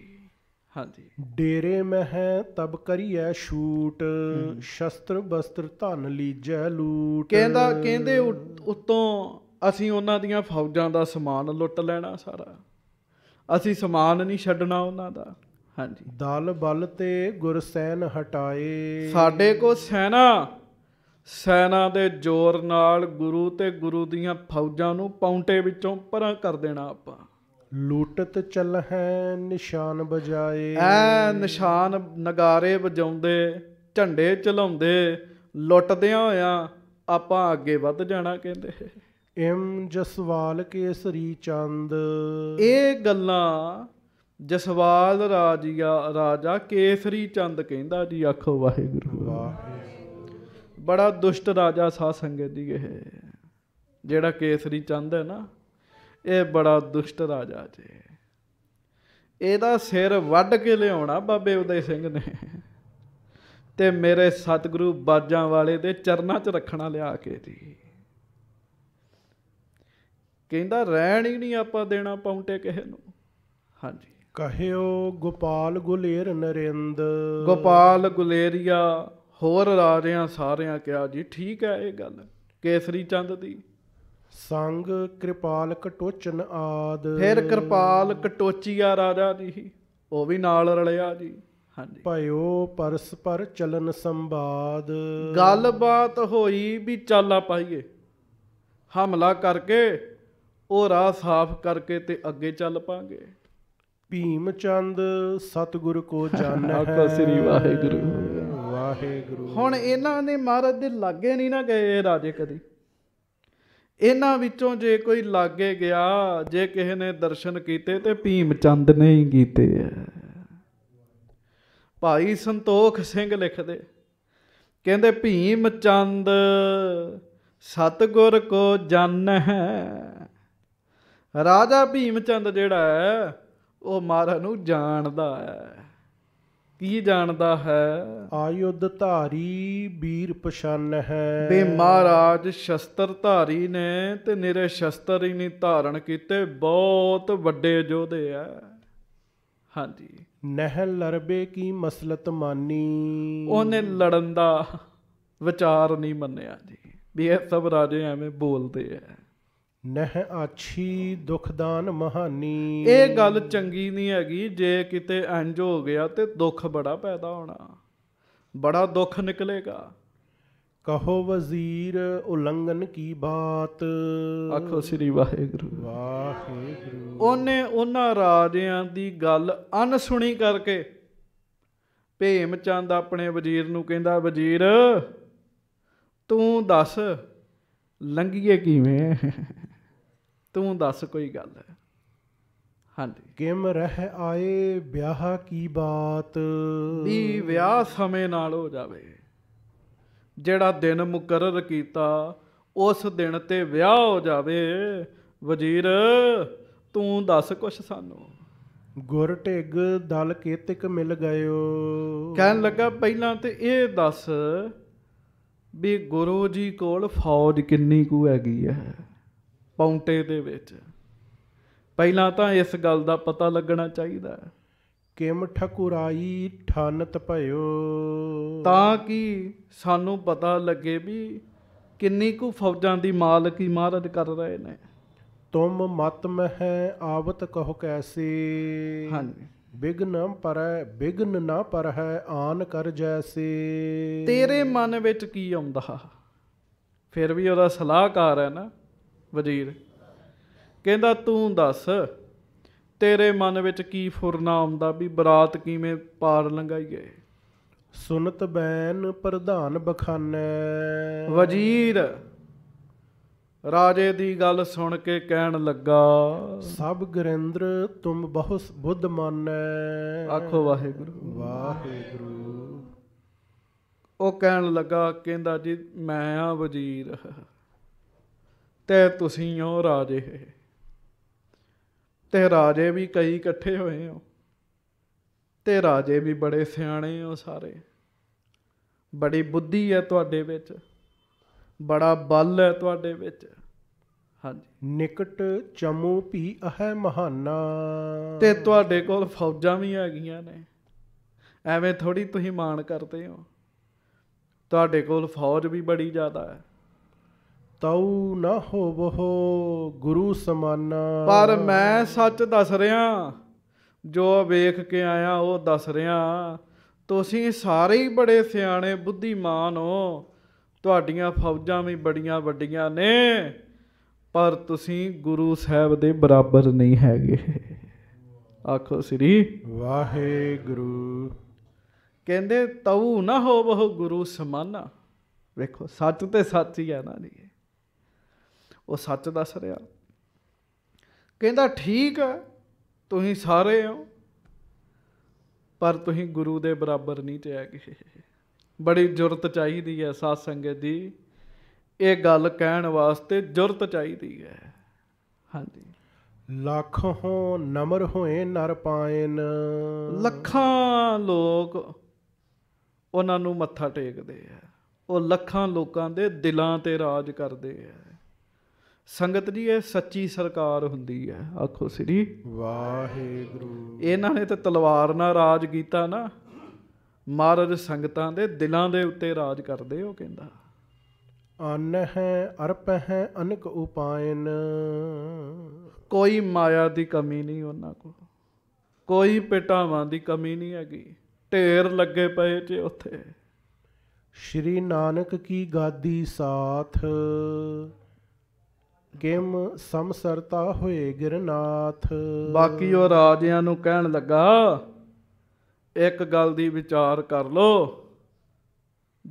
ਹਾਂਜੀ ਡੇਰੇ ਮਹਿ ਤਬ ਕਰੀਐ ਸ਼ੂਟ ਸ਼ਸਤਰ ਬਸਤਰ ਧਨ ਲੀਜੈ ਲੂਟ ਕਹਿੰਦਾ ਕਹਿੰਦੇ ਉਤੋਂ ਅਸੀਂ ਉਹਨਾਂ ਦੀਆਂ ਫੌਜਾਂ ਦਾ ਸਮਾਨ ਲੁੱਟ ਲੈਣਾ ਸਾਰਾ ਅਸੀਂ ਸਮਾਨ ਨਹੀਂ ਛੱਡਣਾ ਉਹਨਾਂ ਦਾ ਹਾਂਜੀ ਦਲ ਬਲ ਤੇ ਗੁਰਸੈਨ ਹਟਾਏ ਸਾਡੇ ਕੋ ਸੈਨਾ ਸੈਨਾ ਦੇ ਜ਼ੋਰ ਨਾਲ ਗੁਰੂ ਤੇ ਗੁਰੂ ਦੀਆਂ ਫੌਜਾਂ ਨੂੰ ਪੌਂਟੇ ਵਿੱਚੋਂ ਪਰਾਂ ਕਰ ਦੇਣਾ ਆਪਾਂ ਲੂਟਤ ਚੱਲ ਹੈ ਨਿਸ਼ਾਨ ਬਜਾਏ ਐ ਨਿਸ਼ਾਨ ਨਗਾਰੇ ਵਜਾਉਂਦੇ ਝੰਡੇ ਚਲਾਉਂਦੇ ਲੁੱਟਦਿਆਂ ਹੋਇਆ ਆਪਾਂ ਅੱਗੇ ਵੱਧ ਜਾਣਾ ਕਹਿੰਦੇ ਐਮ ਜਸਵਾਲ ਕੇਸਰੀ ਚੰਦ ਇਹ ਗੱਲਾਂ ਜਸਵਾਲ ਰਾਜੀਆ ਰਾਜਾ ਕੇਸਰੀ ਚੰਦ ਕਹਿੰਦਾ ਜੀ ਆਖੋ ਵਾਹਿਗੁਰੂ ਵਾਹਿਗੁਰੂ ਬੜਾ ਦੁਸ਼ਟ ਰਾਜਾ ਸਾ ਸੰਗਤ ਦੀ ਇਹ ਜਿਹੜਾ ਕੇਸਰੀ ਚੰਦ ਹੈ ਨਾ ਇਹ ਬੜਾ ਦੁਸ਼ਟ ਰਾਜਾ ਜੀ ਇਹਦਾ ਸਿਰ ਵੱਢ ਕੇ ਲਿਆਉਣਾ ਬਾਬੇ ਉਦੈ ਸਿੰਘ ਨੇ ਤੇ ਮੇਰੇ ਸਤਿਗੁਰੂ ਬਾਜਾਂ ਵਾਲੇ ਦੇ ਚਰਨਾਂ 'ਚ ਰੱਖਣਾ ਲਿਆ ਕੇ ਜੀ ਕਹਿੰਦਾ ਰਹਿਣ ਹੀ ਨਹੀਂ ਆਪਾਂ ਦੇਣਾ ਪੌਂਟੇ ਕਿਸੇ ਨੂੰ ਹਾਂਜੀ ਕਹਿਓ ਗੋਪਾਲ ਗੁਲੇਰ ਨਰਿੰਦ ਗੋਪਾਲ ਗੁਲੇਰੀਆ ਹੋਰ ਰਾਜਿਆਂ ਸਾਰਿਆਂ ਕਿਹਾ ਜੀ ਠੀਕ ਹੈ ਇਹ ਗੱਲ ਕੇਸਰੀ ਚੰਦ ਦੀ ਸੰਗ ਕਿਰਪਾਲ ਕਟੋਚਨ ਆਦ ਫਿਰ ਕਿਰਪਾਲ ਕਟੋਚੀਆ ਰਾਜਾ ਜੀ ਉਹ ਵੀ ਨਾਲ ਰਲਿਆ ਜੀ ਹਾਂਜੀ ਭਇਓ ਪਰਸਪਰ ਚਲਨ ਸੰਵਾਦ ਗੱਲਬਾਤ ਹੋਈ ਵੀ ਚਾਲਾ ਪਾਈਏ ਹਮਲਾ ਕਰਕੇ ਉਹ ਰਾਹ ਸਾਫ਼ ਕਰਕੇ ਤੇ ਅੱਗੇ ਚੱਲ ਪਾਂਗੇ ਭੀਮ ਚੰਦ ਸਤਗੁਰ ਕੋ ਜਾਣੈ ਸ੍ਰੀ ਵਾਹਿਗੁਰੂ ਵਾਹਿਗੁਰੂ ਹੁਣ ਇਹਨਾਂ ਨੇ ਮਹਾਰਾਜ ਦੇ ਲਾਗੇ ਨਹੀਂ ਨਾ ਗਏ ਰਾਜੇ ਕਦੀ ਇਹਨਾਂ ਵਿੱਚੋਂ ਜੇ ਕੋਈ ਲਾਗੇ ਗਿਆ ਜੇ ਕਿਸੇ ਨੇ ਦਰਸ਼ਨ ਕੀਤੇ ਤੇ ਭੀਮ ਚੰਦ ਨੇ ਹੀ ਕੀਤੇ ਭਾਈ ਸੰਤੋਖ ਸਿੰਘ ਲਿਖਦੇ ਕਹਿੰਦੇ ਭੀਮ ਚੰਦ ਸਤਗੁਰ ਕੋ ਜਨ ਹੈ ਰਾਜਾ ਭੀਮ ਚੰਦ ਜਿਹੜਾ ਹੈ ਉਹ ਮਾਰਾ ਨੂੰ ਜਾਣਦਾ ਹੈ ਕੀ ਜਾਣਦਾ ਹੈ ਆਯੁਧ ਧਾਰੀ ਵੀਰ ਪਛਾਨ ਹੈ ਬੇ ਮਹਾਰਾਜ ਸ਼ਸਤਰ ਧਾਰੀ ਨੇ ਤੇ ਨਿਰੇ ਸ਼ਸਤਰ ਹੀ ਨਹੀਂ ਧਾਰਨ ਕੀਤੇ ਬਹੁਤ ਵੱਡੇ ਯੋਧੇ ਆ ਹਾਂਜੀ ਨਹਿ ਲਰਬੇ ਕੀ ਮਸਲਤ ਮਾਨੀ ਉਹਨੇ ਲੜਨ ਦਾ ਵਿਚਾਰ ਨਹੀਂ ਮੰਨਿਆ ਜੀ ਵੀ ਇਹ ਸਭ ਰਾਜੇ ਐਵੇਂ ਬੋਲਦੇ ਆ ਨਹ ਆਛੀ ਦੁਖਦਾਨ ਮਹਾਨੀ ਇਹ ਗੱਲ ਚੰਗੀ ਨਹੀਂ ਹੈਗੀ ਜੇ ਕਿਤੇ ਇੰਜ ਹੋ ਗਿਆ ਤੇ ਦੁੱਖ ਬੜਾ ਪੈਦਾ ਹੋਣਾ ਬੜਾ ਦੁੱਖ ਨਿਕਲੇਗਾ ਕਹੋ ਵਜ਼ੀਰ ਉਲੰਘਨ ਕੀ ਬਾਤ ਆਖੋ ਸ੍ਰੀ ਵਾਹਿਗੁਰੂ ਵਾਹਿਗੁਰੂ ਉਹਨੇ ਉਹਨਾਂ ਰਾਜਿਆਂ ਦੀ ਗੱਲ ਅਨਸੁਣੀ ਕਰਕੇ ਭੇਮ ਚੰਦ ਆਪਣੇ ਵਜ਼ੀਰ ਨੂੰ ਕਹਿੰਦਾ ਵਜ਼ੀਰ ਤੂੰ ਦੱਸ ਲੰਗੀਏ ਕਿਵੇਂ ਤੂੰ ਦੱਸ ਕੋਈ ਗੱਲ ਹੈ ਹਾਂਜੀ ਕਿਮ ਰਹਿ ਆਏ ਵਿਆਹ ਕੀ ਬਾਤ ਵੀ ਵਿਆਹ ਸਮੇਂ ਨਾਲ ਹੋ ਜਾਵੇ ਜਿਹੜਾ ਦਿਨ ਮੁਕਰਰ ਕੀਤਾ ਉਸ ਦਿਨ ਤੇ ਵਿਆਹ ਹੋ ਜਾਵੇ ਵਜ਼ੀਰ ਤੂੰ ਦੱਸ ਕੁਛ ਸਾਨੂੰ ਗੁਰ ਢਿੱਗ ਦਲ ਕੇਤਿਕ ਮਿਲ ਗਇਓ ਕਹਿਣ ਲੱਗਾ ਪਹਿਲਾਂ ਤੇ ਇਹ ਦੱਸ ਵੀ ਗੁਰੂ ਜੀ ਕੋਲ ਫੌਜ ਕਿੰਨੀ ਕੁ ਹੈਗੀ ਹੈ ਪੌਂਟੇ ਦੇ ਵਿੱਚ ਪਹਿਲਾਂ ਤਾਂ ਇਸ ਗੱਲ ਦਾ ਪਤਾ ਲੱਗਣਾ ਚਾਹੀਦਾ ਹੈ ਕਿਮ ਠਕੁਰਾਈ ਠਾਨਤ ਭਇਓ ਤਾਂ ਕਿ ਸਾਨੂੰ ਪਤਾ ਲੱਗੇ ਵੀ ਕਿੰਨੀ ਕੁ ਫੌਜਾਂ ਦੀ ਮਾਲਕੀ ਮਹਾਰਾਜ ਕਰ ਰਹੇ ਨੇ ਤੁਮ ਮਤ ਮਹਿ ਆਵਤ ਕਹੋ ਕੈਸੀ ਹਾਂਜੀ ਬਿਗਨ ਪਰੈ ਬਿਗਨ ਨਾ ਪਰ ਹੈ ਆਨ ਕਰ ਜੈਸੀ ਤੇਰੇ ਮਨ ਵਿੱਚ ਕੀ ਆਉਂਦਾ ਫਿਰ ਵੀ ਉਹਦਾ ਸਲਾਹਕਾਰ ਹੈ ਨਾ ਵਜ਼ੀਰ ਕਹਿੰਦਾ ਤੂੰ ਦੱਸ ਤੇਰੇ ਮਨ ਵਿੱਚ ਕੀ ਫੁਰਨਾ ਆਉਂਦਾ ਵੀ ਬਰਾਤ ਕਿਵੇਂ ਪਾਰ ਲੰਗਾਈਏ ਸੁਨਤ ਬੈਨ ਪ੍ਰਧਾਨ ਬਖਾਨੈ ਵਜ਼ੀਰ ਰਾਜੇ ਦੀ ਗੱਲ ਸੁਣ ਕੇ ਕਹਿਣ ਲੱਗਾ ਸਭ ਗਰਿੰਦਰ ਤੁਮ ਬਹੁ ਬੁੱਧ ਮਾਨੈ ਆਖੋ ਵਾਹਿਗੁਰੂ ਵਾਹਿਗੁਰੂ ਉਹ ਕਹਿਣ ਲੱਗਾ ਕਹਿੰਦਾ ਜੀ ਮੈਂ ਆ ਵਜ਼ੀਰ ਤੇ ਤੁਸੀਂ ਉਹ ਰਾਜੇ ਤੇ ਰਾਜੇ ਵੀ ਕਈ ਇਕੱਠੇ ਹੋਏ ਹੋ ਤੇ ਰਾਜੇ ਵੀ ਬੜੇ ਸਿਆਣੇ ਹੋ ਸਾਰੇ ਬੜੀ ਬੁੱਧੀ ਹੈ ਤੁਹਾਡੇ ਵਿੱਚ ਬੜਾ ਬਲ ਹੈ ਤੁਹਾਡੇ ਵਿੱਚ ਹਾਂਜੀ ਨਿਕਟ ਚਮੂ ਭੀ ਅਹੈ ਮਹਾਨਾ ਤੇ ਤੁਹਾਡੇ ਕੋਲ ਫੌਜਾਂ ਵੀ ਹੈਗੀਆਂ ਨੇ ਐਵੇਂ ਥੋੜੀ ਤੁਸੀਂ ਮਾਣ ਕਰਦੇ ਹੋ ਤੁਹਾਡੇ ਕੋਲ ਫੌਜ ਵੀ ਬੜੀ ਜ਼ਿਆਦਾ ਹੈ ਤਉ ਨ ਹੋਵੋ ਗੁਰੂ ਸਮਾਨਾ ਪਰ ਮੈਂ ਸੱਚ ਦੱਸ ਰਿਹਾ ਜੋ ਵੇਖ ਕੇ ਆਇਆ ਉਹ ਦੱਸ ਰਿਹਾ ਤੁਸੀਂ ਸਾਰੇ ਹੀ ਬੜੇ ਸਿਆਣੇ ਬੁੱਧੀਮਾਨ ਹੋ ਤੁਹਾਡੀਆਂ ਫੌਜਾਂ ਵੀ ਬੜੀਆਂ ਵੱਡੀਆਂ ਨੇ ਪਰ ਤੁਸੀਂ ਗੁਰੂ ਸਾਹਿਬ ਦੇ ਬਰਾਬਰ ਨਹੀਂ ਹੈਗੇ ਆਖੋ ਸ੍ਰੀ ਵਾਹਿਗੁਰੂ ਕਹਿੰਦੇ ਤਉ ਨ ਹੋਵੋ ਗੁਰੂ ਸਮਾਨਾ ਵੇਖੋ ਸੱਚ ਤੇ ਸੱਚ ਹੀ ਹੈ ਨਾ ਜੀ ਉਹ ਸੱਚ ਦੱਸ ਰਿਹਾ ਕਹਿੰਦਾ ਠੀਕ ਹੈ ਤੁਸੀਂ ਸਾਰੇ ਹੋ ਪਰ ਤੁਸੀਂ ਗੁਰੂ ਦੇ ਬਰਾਬਰ ਨਹੀਂ ਤੇ ਆ ਕੇ ਬੜੀ ਜੁਰਤ ਚਾਹੀਦੀ ਹੈ ਸਾਧ ਸੰਗਤ ਦੀ ਇਹ ਗੱਲ ਕਹਿਣ ਵਾਸਤੇ ਜੁਰਤ ਚਾਹੀਦੀ ਹੈ ਹਾਂਜੀ ਲੱਖ ਹੋ ਨਮਰ ਹੋਏ ਨਰ ਪਾਇਨ ਲੱਖਾਂ ਲੋਕ ਉਹਨਾਂ ਨੂੰ ਮੱਥਾ ਟੇਕਦੇ ਆ ਉਹ ਲੱਖਾਂ ਲੋਕਾਂ ਦੇ ਦਿਲਾਂ ਤੇ ਰਾਜ ਕਰਦੇ ਆ ਸੰਗਤ ਜੀ ਇਹ ਸੱਚੀ ਸਰਕਾਰ ਹੁੰਦੀ ਹੈ ਆਖੋ ਸ੍ਰੀ ਵਾਹਿਗੁਰੂ ਇਹਨਾਂ ਨੇ ਤੇ ਤਲਵਾਰ ਨਾਲ ਰਾਜ ਕੀਤਾ ਨਾ ਮਹਾਰਾਜ ਸੰਗਤਾਂ ਦੇ ਦਿਲਾਂ ਦੇ ਉੱਤੇ ਰਾਜ ਕਰਦੇ ਉਹ ਕਹਿੰਦਾ ਅਨ ਹੈ ਅਰਪ ਹੈ ਅਨਕ ਉਪਾਇਨ ਕੋਈ ਮਾਇਆ ਦੀ ਕਮੀ ਨਹੀਂ ਉਹਨਾਂ ਕੋਲ ਕੋਈ ਪਟਾਵਾਂ ਦੀ ਕਮੀ ਨਹੀਂ ਹੈਗੀ ਢੇਰ ਲੱਗੇ ਪਏ ਤੇ ਉੱਥੇ ਸ਼੍ਰੀ ਨਾਨਕ ਕੀ ਗਾਦੀ ਸਾਥ ਕਿਮ ਸਮਸਰਤਾ ਹੋਏ ਗਿਰਨਾਥ ਬਾਕੀ ਉਹ ਰਾਜਿਆਂ ਨੂੰ ਕਹਿਣ ਲੱਗਾ ਇੱਕ ਗੱਲ ਦੀ ਵਿਚਾਰ ਕਰ ਲੋ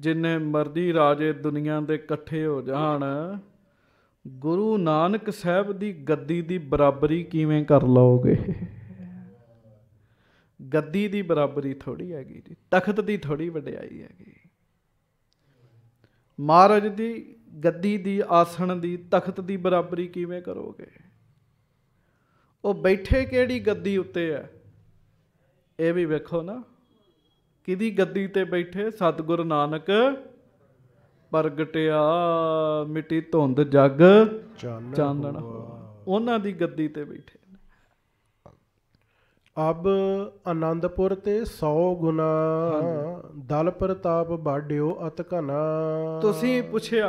ਜਿੰਨੇ ਮਰਦੀ ਰਾਜੇ ਦੁਨੀਆ ਦੇ ਇਕੱਠੇ ਹੋ ਜਾਣ ਗੁਰੂ ਨਾਨਕ ਸਾਹਿਬ ਦੀ ਗੱਦੀ ਦੀ ਬਰਾਬਰੀ ਕਿਵੇਂ ਕਰ ਲਓਗੇ ਗੱਦੀ ਦੀ ਬਰਾਬਰੀ ਥੋੜੀ ਹੈਗੀ ਜੀ ਤਖਤ ਦੀ ਥੋੜੀ ਵਡਿਆਈ ਹੈਗੀ ਮਹਾਰਾਜ ਦੀ ਗੱਦੀ ਦੀ ਆਸਣ ਦੀ ਤਖਤ ਦੀ ਬਰਾਬਰੀ ਕਿਵੇਂ ਕਰੋਗੇ ਉਹ ਬੈਠੇ ਕਿਹੜੀ ਗੱਦੀ ਉੱਤੇ ਐ ਇਹ ਵੀ ਵੇਖੋ ਨਾ ਕਿਹਦੀ ਗੱਦੀ ਤੇ ਬੈਠੇ ਸਤਗੁਰ ਨਾਨਕ ਪ੍ਰਗਟਿਆ ਮਿੱਟੀ ਧੁੰਦ ਜਗ ਚਾਨਣ ਉਹਨਾਂ ਦੀ ਗੱਦੀ ਤੇ ਬੈਠੇ ਅਬ ਆਨੰਦਪੁਰ ਤੇ 100 ਗੁਣਾ ਦਲ ਪ੍ਰਤਾਪ ਬਾੜਿਓ ਅਤ ਘਨਾ ਤੁਸੀਂ ਪੁੱਛਿਆ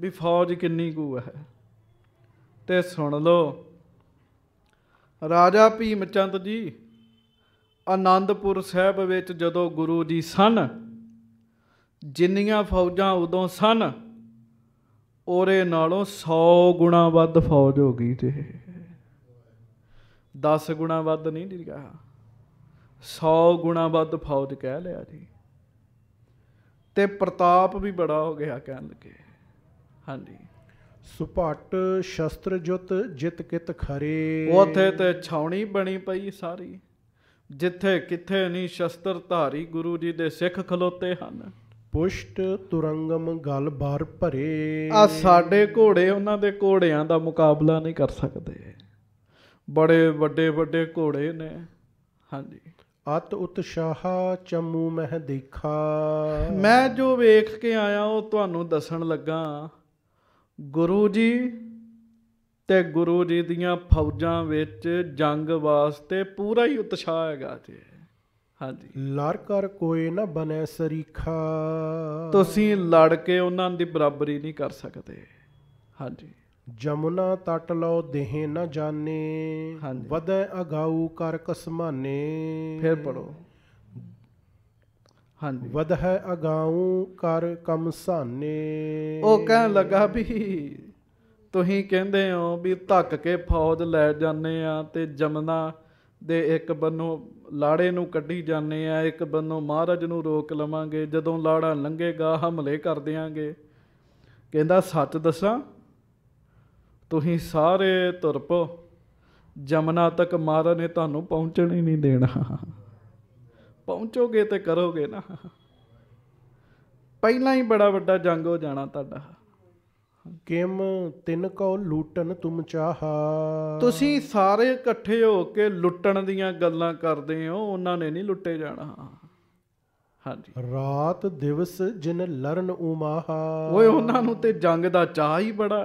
ਵੀ ਫੌਜ ਕਿੰਨੀ ਕੁ ਹੈ ਤੇ ਸੁਣ ਲਓ ਰਾਜਾ ਭੀਮ ਚੰਦ ਜੀ ਆਨੰਦਪੁਰ ਸਾਹਿਬ ਵਿੱਚ ਜਦੋਂ ਗੁਰੂ ਜੀ ਸਨ ਜਿੰਨੀਆਂ ਫੌਜਾਂ ਉਦੋਂ ਸਨ ਔਰੇ ਨਾਲੋਂ 100 ਗੁਣਾ ਵੱਧ ਫੌਜ ਹੋ ਗਈ ਤੇ 10 ਗੁਣਾ ਵੱਧ ਨਹੀਂ ਦੀ ਕਹਾ 100 ਗੁਣਾ ਵੱਧ ਫੌਜ ਕਹਿ ਲਿਆ ਜੀ ਤੇ ਪ੍ਰਤਾਪ ਵੀ ਬੜਾ ਹੋ ਗਿਆ ਕਹਿਣ ਲੱਗੇ ਹਾਂਜੀ ਸੁਪਟ ਸ਼ਸਤਰ ਜੁਤ ਜਿਤ ਕਿਤ ਖਰੇ ਉਥੇ ਤੇ ਛਾਉਣੀ ਬਣੀ ਪਈ ਸਾਰੀ ਜਿੱਥੇ ਕਿੱਥੇ ਨਹੀਂ ਸ਼ਸਤਰ ਧਾਰੀ ਗੁਰੂ ਜੀ ਦੇ ਸਿੱਖ ਖਲੋਤੇ ਹਨ ਪੁਸ਼ਟ ਤੁਰੰਗਮ ਗਲ ਬਾਰ ਭਰੇ ਆ ਸਾਡੇ ਘੋੜੇ ਉਹਨਾਂ ਦੇ ਘੋੜਿਆਂ ਦਾ ਮੁਕਾਬਲਾ ਨਹੀਂ ਕਰ ਸਕਦੇ ਬੜੇ ਵੱਡੇ ਵੱਡੇ ਘੋੜੇ ਨੇ ਹਾਂਜੀ ਅਤ ਉਤਸ਼ਾਹ ਚੰਮੂ ਮਹਿ ਦੇਖਾ ਮੈਂ ਜੋ ਵੇਖ ਕੇ ਆਇਆ ਉਹ ਤੁਹਾਨੂੰ ਦੱਸਣ ਲੱਗਾ ਗੁਰੂ ਜੀ ਤੇ ਗੁਰੂ ਜੀ ਦੀਆਂ ਫੌਜਾਂ ਵਿੱਚ ਜੰਗ ਵਾਸਤੇ ਪੂਰਾ ਹੀ ਉਤਸ਼ਾਹ ਹੈਗਾ ਤੇ ਹਾਂਜੀ ਲੜ ਕਰ ਕੋਈ ਨਾ ਬਨੇ ਸਰੀਖਾ ਤੁਸੀਂ ਲੜ ਕੇ ਉਹਨਾਂ ਦੀ ਬਰਾਬਰੀ ਨਹੀਂ ਕਰ ਸਕਦੇ ਹਾਂਜੀ ਜਮੁਨਾ ਤਟ ਲਓ ਦੇਹੇ ਨਾ ਜਾਣੇ ਵਦੈ ਅਗਾਉ ਕਰ ਕਸਮਾਨੇ ਫਿਰ ਪੜੋ ਹਾਂਜੀ ਵਧ ਹੈ ਅਗਾਉ ਕਰ ਕਮ ਸਾਨੇ ਉਹ ਕਹਿਣ ਲੱਗਾ ਵੀ ਤੁਸੀਂ ਕਹਿੰਦੇ ਹੋ ਵੀ ਧੱਕ ਕੇ ਫੌਜ ਲੈ ਜਾਂਦੇ ਆ ਤੇ ਜਮਨਾ ਦੇ ਇੱਕ ਬੰਨੋਂ ਲਾੜੇ ਨੂੰ ਕੱਢੀ ਜਾਂਦੇ ਆ ਇੱਕ ਬੰਨੋਂ ਮਹਾਰਾਜ ਨੂੰ ਰੋਕ ਲਵਾਂਗੇ ਜਦੋਂ ਲਾੜਾ ਲੰਘੇਗਾ ਹਮਲੇ ਕਰ ਦਿਆਂਗੇ ਕਹਿੰਦਾ ਸੱਚ ਦੱਸਾਂ ਤੁਸੀਂ ਸਾਰੇ ਤੁਰਪ ਜਮਨਾ ਤੱਕ ਮਹਾਰਾਜ ਨੇ ਤੁਹਾਨੂੰ ਪਹੁੰਚਣ ਹੀ ਨਹੀਂ ਦੇਣਾ ਪਹੁੰਚੋਗੇ ਤੇ ਕਰੋਗੇ ਨਾ ਪਹਿਲਾਂ ਹੀ ਬੜਾ ਵੱਡਾ ਜੰਗ ਹੋ ਜਾਣਾ ਤੁਹਾਡਾ ਕਿਮ ਤਿੰਨ ਕੋ ਲੁੱਟਣ ਤੁਮ ਚਾਹਾ ਤੁਸੀਂ ਸਾਰੇ ਇਕੱਠੇ ਹੋ ਕੇ ਲੁੱਟਣ ਦੀਆਂ ਗੱਲਾਂ ਕਰਦੇ ਹੋ ਉਹਨਾਂ ਨੇ ਨਹੀਂ ਲੁੱਟੇ ਜਾਣਾ ਹਾਂਜੀ ਰਾਤ ਦਿਵਸ ਜਿਨ ਲਰਨ ਉਮਾਹਾ ਓਏ ਉਹਨਾਂ ਨੂੰ ਤੇ ਜੰਗ ਦਾ ਚਾਹ ਹੀ ਬੜਾ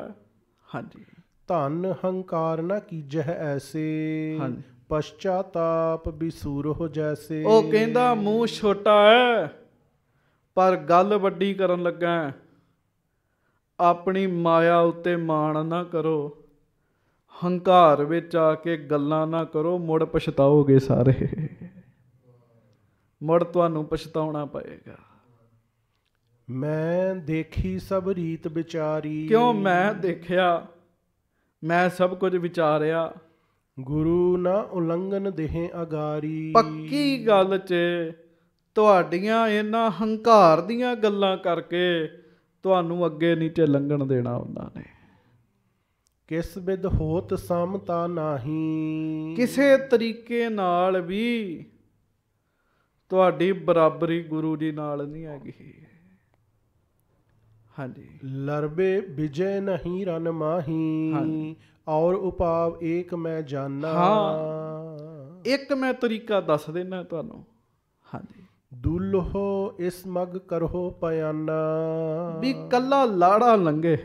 ਹਾਂਜੀ ਧਨ ਹੰਕਾਰ ਨਾ ਕੀਜਹ ਐਸੇ ਹਾਂਜੀ ਪਛਤਾਪ ਹੋ ਜੈਸੇ ਉਹ ਕਹਿੰਦਾ ਮੂੰਹ ਛੋਟਾ ਹੈ ਪਰ ਗੱਲ ਵੱਡੀ ਕਰਨ ਲੱਗਾ ਆਪਣੀ ਮਾਇਆ ਉੱਤੇ ਮਾਣ ਨਾ ਕਰੋ ਹੰਕਾਰ ਵਿੱਚ ਆ ਕੇ ਗੱਲਾਂ ਨਾ ਕਰੋ ਮੁੜ ਪਛਤਾਓਗੇ ਸਾਰੇ ਮੁੜ ਤੁਹਾਨੂੰ ਪਛਤਾਉਣਾ ਪਏਗਾ ਮੈਂ ਦੇਖੀ ਸਭ ਰੀਤ ਵਿਚਾਰੀ ਕਿਉਂ ਮੈਂ ਦੇਖਿਆ ਮੈਂ ਸਭ ਕੁਝ ਵਿਚਾਰਿਆ ਗੁਰੂ ਨਾ ਉਲੰਘਨ ਦੇਹ ਅਗਾਰੀ ਪੱਕੀ ਗੱਲ 'ਚ ਤੁਹਾਡੀਆਂ ਇਹਨਾਂ ਹੰਕਾਰ ਦੀਆਂ ਗੱਲਾਂ ਕਰਕੇ ਤੁਹਾਨੂੰ ਅੱਗੇ ਨੀਚੇ ਲੰਘਣ ਦੇਣਾ ਉਹਨਾਂ ਨੇ ਕਿਸ ਵਿਦ ਹੋਤ ਸਮਤਾ ਨਹੀਂ ਕਿਸੇ ਤਰੀਕੇ ਨਾਲ ਵੀ ਤੁਹਾਡੀ ਬਰਾਬਰੀ ਗੁਰੂ ਜੀ ਨਾਲ ਨਹੀਂ ਹੈਗੀ ਹਾਂਜੀ ਲਰਬੇ ਵਿਜੇ ਨਹੀਂ ਰਨ ਮਾਹੀ ਹਾਂਜੀ ਔਰ ਉਪਾਵ ਏਕ ਮੈਂ ਜਾਣਾ ਹਾਂ ਇੱਕ ਮੈਂ ਤਰੀਕਾ ਦੱਸ ਦੇਣਾ ਤੁਹਾਨੂੰ ਹਾਂਜੀ ਦੁਲਹੋ ਇਸ ਮਗ ਕਰੋ ਪਿਆਨਾ ਵੀ ਕੱਲਾ ਲਾੜਾ ਲੰਗੇ